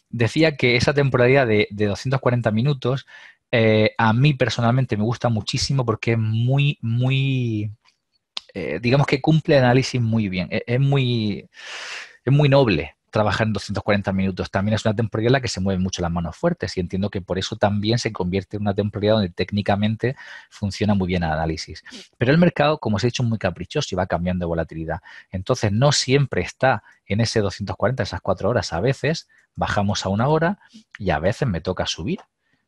Decía que esa temporalidad de, de 240 minutos eh, a mí personalmente me gusta muchísimo porque es muy, muy, eh, digamos que cumple el análisis muy bien, e, es, muy, es muy noble trabajar en 240 minutos. También es una temporalidad en la que se mueven mucho las manos fuertes y entiendo que por eso también se convierte en una temporalidad donde técnicamente funciona muy bien el análisis. Pero el mercado, como os he dicho, es muy caprichoso y va cambiando de volatilidad. Entonces, no siempre está en ese 240, esas cuatro horas. A veces bajamos a una hora y a veces me toca subir.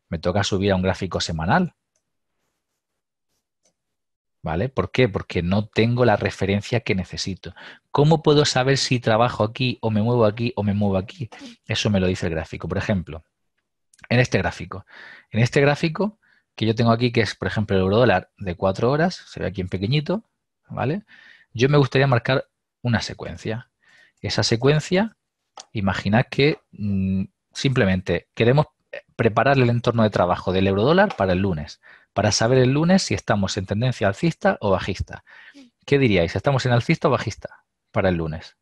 Me toca subir a un gráfico semanal ¿Vale? ¿Por qué? Porque no tengo la referencia que necesito. ¿Cómo puedo saber si trabajo aquí o me muevo aquí o me muevo aquí? Eso me lo dice el gráfico. Por ejemplo, en este gráfico. En este gráfico que yo tengo aquí, que es, por ejemplo, el eurodólar de cuatro horas, se ve aquí en pequeñito, ¿vale? Yo me gustaría marcar una secuencia. Esa secuencia, imaginad que mm, simplemente queremos eh, preparar el entorno de trabajo del eurodólar para el lunes para saber el lunes si estamos en tendencia alcista o bajista. ¿Qué diríais? ¿Estamos en alcista o bajista para el lunes?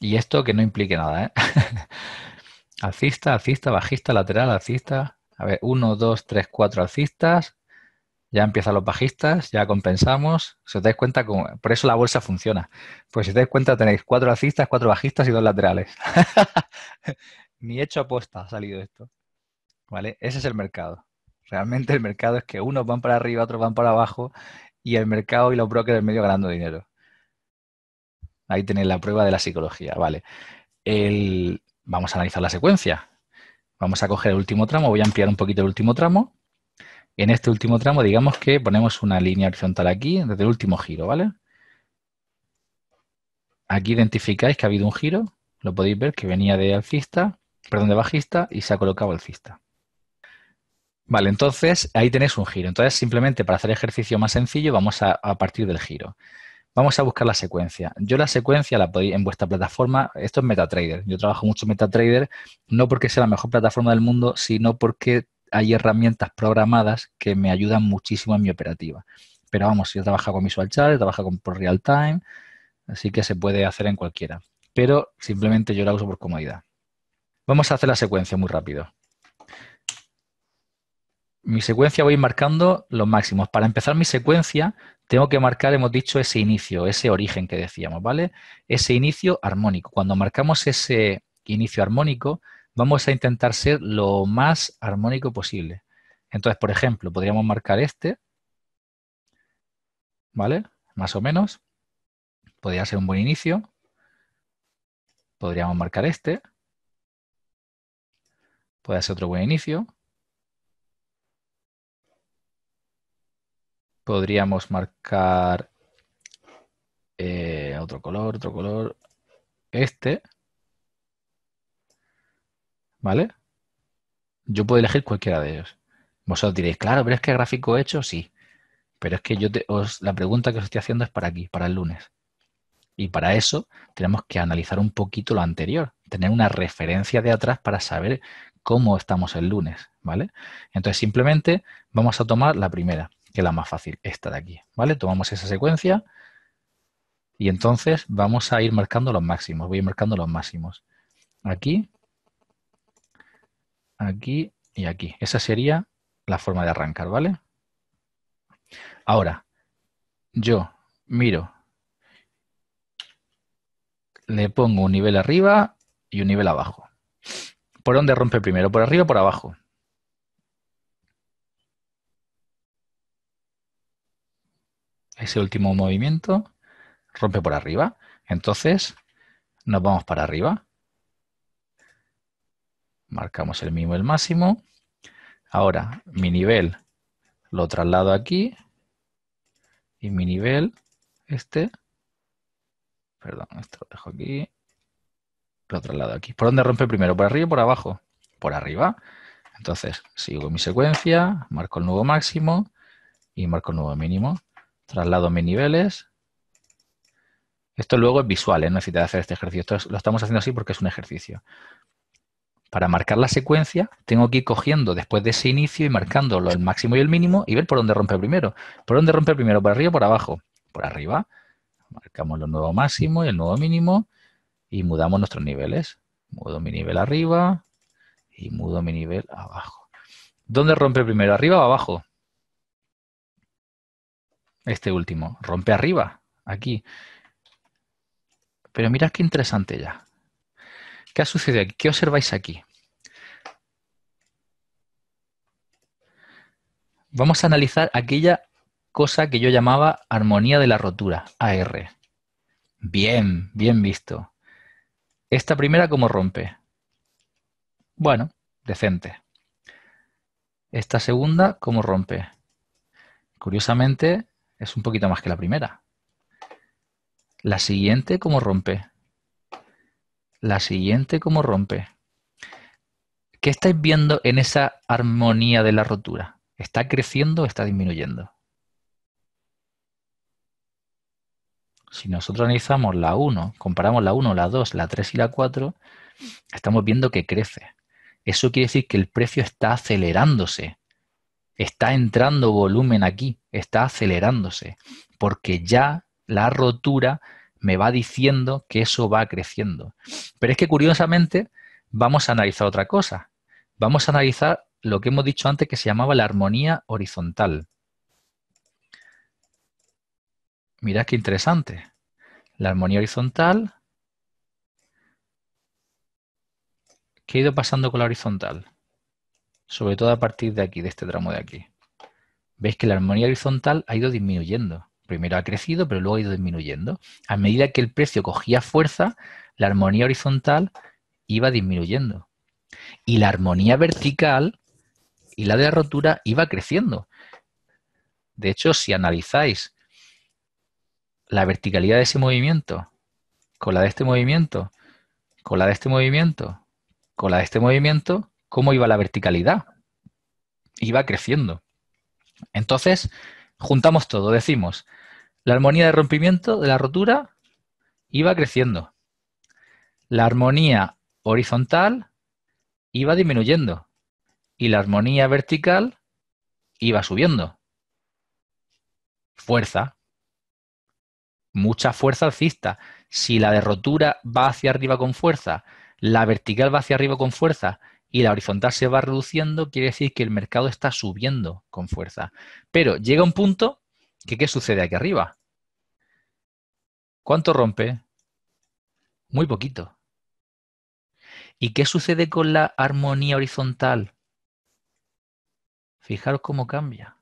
Y esto que no implique nada, ¿eh? alcista, alcista, bajista, lateral, alcista. A ver, 1, 2, 3, 4 alcistas, ya empiezan los bajistas, ya compensamos. Si os dais cuenta, por eso la bolsa funciona. Pues si os dais cuenta, tenéis cuatro alcistas, cuatro bajistas y dos laterales. Ni hecho aposta ha salido esto. ¿Vale? Ese es el mercado. Realmente el mercado es que unos van para arriba, otros van para abajo y el mercado y los brokers en medio ganando dinero. Ahí tenéis la prueba de la psicología, ¿vale? Vamos a analizar la secuencia. Vamos a coger el último tramo, voy a ampliar un poquito el último tramo en este último tramo, digamos que ponemos una línea horizontal aquí, desde el último giro, ¿vale? Aquí identificáis que ha habido un giro, lo podéis ver, que venía de alcista, perdón, de bajista y se ha colocado alcista. Vale, entonces ahí tenéis un giro. Entonces, simplemente para hacer ejercicio más sencillo, vamos a, a partir del giro. Vamos a buscar la secuencia. Yo la secuencia la podéis en vuestra plataforma. Esto es MetaTrader. Yo trabajo mucho en MetaTrader, no porque sea la mejor plataforma del mundo, sino porque hay herramientas programadas que me ayudan muchísimo en mi operativa. Pero vamos, yo trabajo con Visual Chat, trabajo con por Real Time, así que se puede hacer en cualquiera. Pero simplemente yo la uso por comodidad. Vamos a hacer la secuencia muy rápido. Mi secuencia voy marcando los máximos. Para empezar mi secuencia tengo que marcar, hemos dicho, ese inicio, ese origen que decíamos, ¿vale? Ese inicio armónico. Cuando marcamos ese inicio armónico, vamos a intentar ser lo más armónico posible. Entonces, por ejemplo, podríamos marcar este, ¿vale? Más o menos. Podría ser un buen inicio. Podríamos marcar este. Puede ser otro buen inicio. Podríamos marcar eh, otro color, otro color, este. ¿vale? Yo puedo elegir cualquiera de ellos. Vosotros diréis, claro, pero es que gráfico hecho, sí. Pero es que yo te, os, la pregunta que os estoy haciendo es para aquí, para el lunes. Y para eso tenemos que analizar un poquito lo anterior, tener una referencia de atrás para saber cómo estamos el lunes, ¿vale? Entonces simplemente vamos a tomar la primera, que es la más fácil, esta de aquí, ¿vale? Tomamos esa secuencia y entonces vamos a ir marcando los máximos, voy a ir marcando los máximos. Aquí aquí y aquí. Esa sería la forma de arrancar, ¿vale? Ahora, yo miro, le pongo un nivel arriba y un nivel abajo. ¿Por dónde rompe primero? ¿Por arriba o por abajo? Ese último movimiento rompe por arriba. Entonces, nos vamos para arriba. Marcamos el mínimo y el máximo. Ahora, mi nivel lo traslado aquí. Y mi nivel, este, perdón, esto lo dejo aquí. Lo traslado aquí. ¿Por dónde rompe primero? ¿Por arriba o por abajo? Por arriba. Entonces, sigo mi secuencia, marco el nuevo máximo y marco el nuevo mínimo. Traslado mis niveles. Esto luego es visual, ¿eh? no necesitas hacer este ejercicio. lo estamos haciendo así porque es un ejercicio. Para marcar la secuencia, tengo que ir cogiendo después de ese inicio y marcándolo el máximo y el mínimo y ver por dónde rompe primero. ¿Por dónde rompe primero? ¿Por arriba o por abajo? Por arriba. Marcamos el nuevo máximo y el nuevo mínimo y mudamos nuestros niveles. Mudo mi nivel arriba y mudo mi nivel abajo. ¿Dónde rompe primero? ¿Arriba o abajo? Este último. Rompe arriba, aquí. Pero mirad qué interesante ya. ¿Qué ha sucedido aquí? ¿Qué observáis aquí? Vamos a analizar aquella cosa que yo llamaba armonía de la rotura, AR. Bien, bien visto. Esta primera, ¿cómo rompe? Bueno, decente. Esta segunda, ¿cómo rompe? Curiosamente, es un poquito más que la primera. La siguiente, ¿cómo rompe? la siguiente como rompe. ¿Qué estáis viendo en esa armonía de la rotura? ¿Está creciendo o está disminuyendo? Si nosotros analizamos la 1, comparamos la 1, la 2, la 3 y la 4, estamos viendo que crece. Eso quiere decir que el precio está acelerándose. Está entrando volumen aquí, está acelerándose, porque ya la rotura me va diciendo que eso va creciendo. Pero es que curiosamente vamos a analizar otra cosa. Vamos a analizar lo que hemos dicho antes que se llamaba la armonía horizontal. Mirad qué interesante. La armonía horizontal. ¿Qué ha ido pasando con la horizontal? Sobre todo a partir de aquí, de este tramo de aquí. Veis que la armonía horizontal ha ido disminuyendo primero ha crecido, pero luego ha ido disminuyendo. A mm. medida que el precio cogía fuerza, la armonía horizontal iba disminuyendo. Y la armonía vertical y la de la rotura iba creciendo. De hecho, si analizáis la verticalidad de ese movimiento con la de este movimiento, con la de este movimiento, con la de este movimiento, ¿cómo iba la verticalidad? Iba creciendo. Entonces, juntamos todo, decimos, la armonía de rompimiento de la rotura iba creciendo. La armonía horizontal iba disminuyendo. Y la armonía vertical iba subiendo. Fuerza. Mucha fuerza alcista. Si la de rotura va hacia arriba con fuerza, la vertical va hacia arriba con fuerza y la horizontal se va reduciendo, quiere decir que el mercado está subiendo con fuerza. Pero llega un punto qué sucede aquí arriba. ¿Cuánto rompe? Muy poquito. ¿Y qué sucede con la armonía horizontal? Fijaros cómo cambia.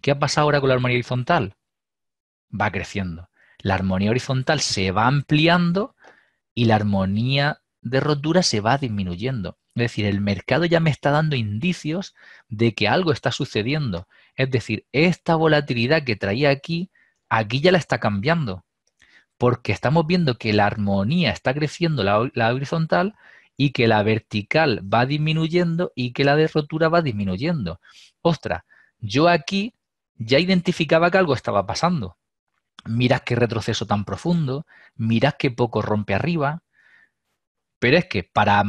¿Qué ha pasado ahora con la armonía horizontal? Va creciendo. La armonía horizontal se va ampliando y la armonía de rotura se va disminuyendo. Es decir, el mercado ya me está dando indicios de que algo está sucediendo es decir, esta volatilidad que traía aquí, aquí ya la está cambiando, porque estamos viendo que la armonía está creciendo, la, horizontal, y que la vertical va disminuyendo y que la de rotura va disminuyendo. Ostras, yo aquí ya identificaba que algo estaba pasando. Mirad qué retroceso tan profundo, mirad qué poco rompe arriba, pero es que para,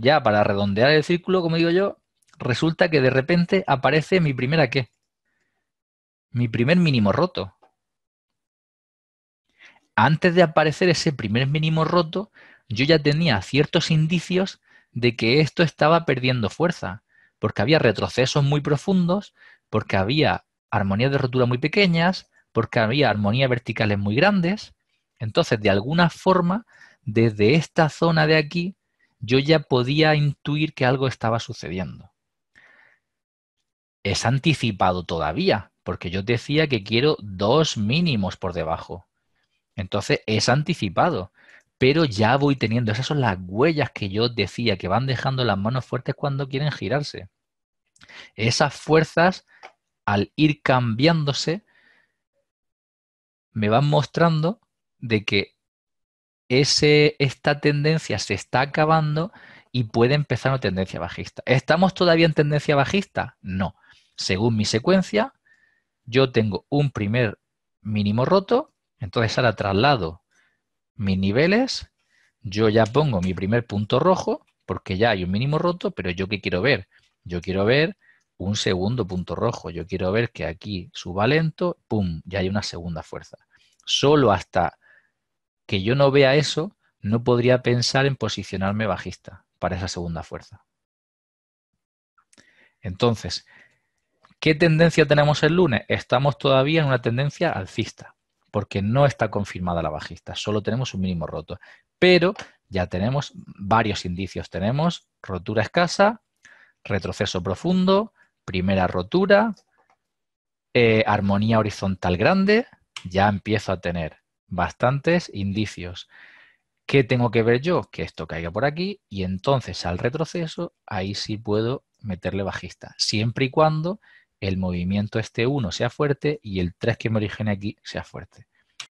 ya para redondear el círculo, como digo yo, resulta que de repente aparece mi primera qué. Mi primer mínimo roto. Antes de aparecer ese primer mínimo roto, yo ya tenía ciertos indicios de que esto estaba perdiendo fuerza, porque había retrocesos muy profundos, porque había armonías de rotura muy pequeñas, porque había armonías verticales muy grandes. Entonces, de alguna forma, desde esta zona de aquí, yo ya podía intuir que algo estaba sucediendo es anticipado todavía, porque yo decía que quiero dos mínimos por debajo. Entonces es anticipado, pero ya voy teniendo, esas son las huellas que yo decía, que van dejando las manos fuertes cuando quieren girarse. Esas fuerzas, al ir cambiándose, me van mostrando de que ese, esta tendencia se está acabando y puede empezar una tendencia bajista. ¿Estamos todavía en tendencia bajista? No según mi secuencia, yo tengo un primer mínimo roto, entonces ahora traslado mis niveles, yo ya pongo mi primer punto rojo, porque ya hay un mínimo roto, pero yo qué quiero ver? Yo quiero ver un segundo punto rojo, yo quiero ver que aquí suba lento, pum, ya hay una segunda fuerza. Solo hasta que yo no vea eso, no podría pensar en posicionarme bajista para esa segunda fuerza. Entonces, ¿Qué tendencia tenemos el lunes? Estamos todavía en una tendencia alcista, porque no está confirmada la bajista, solo tenemos un mínimo roto. Pero ya tenemos varios indicios. Tenemos rotura escasa, retroceso profundo, primera rotura, eh, armonía horizontal grande, ya empiezo a tener bastantes indicios. ¿Qué tengo que ver yo? Que esto caiga por aquí y entonces al retroceso ahí sí puedo meterle bajista, siempre y cuando el movimiento este 1 sea fuerte y el 3 que me origine aquí sea fuerte.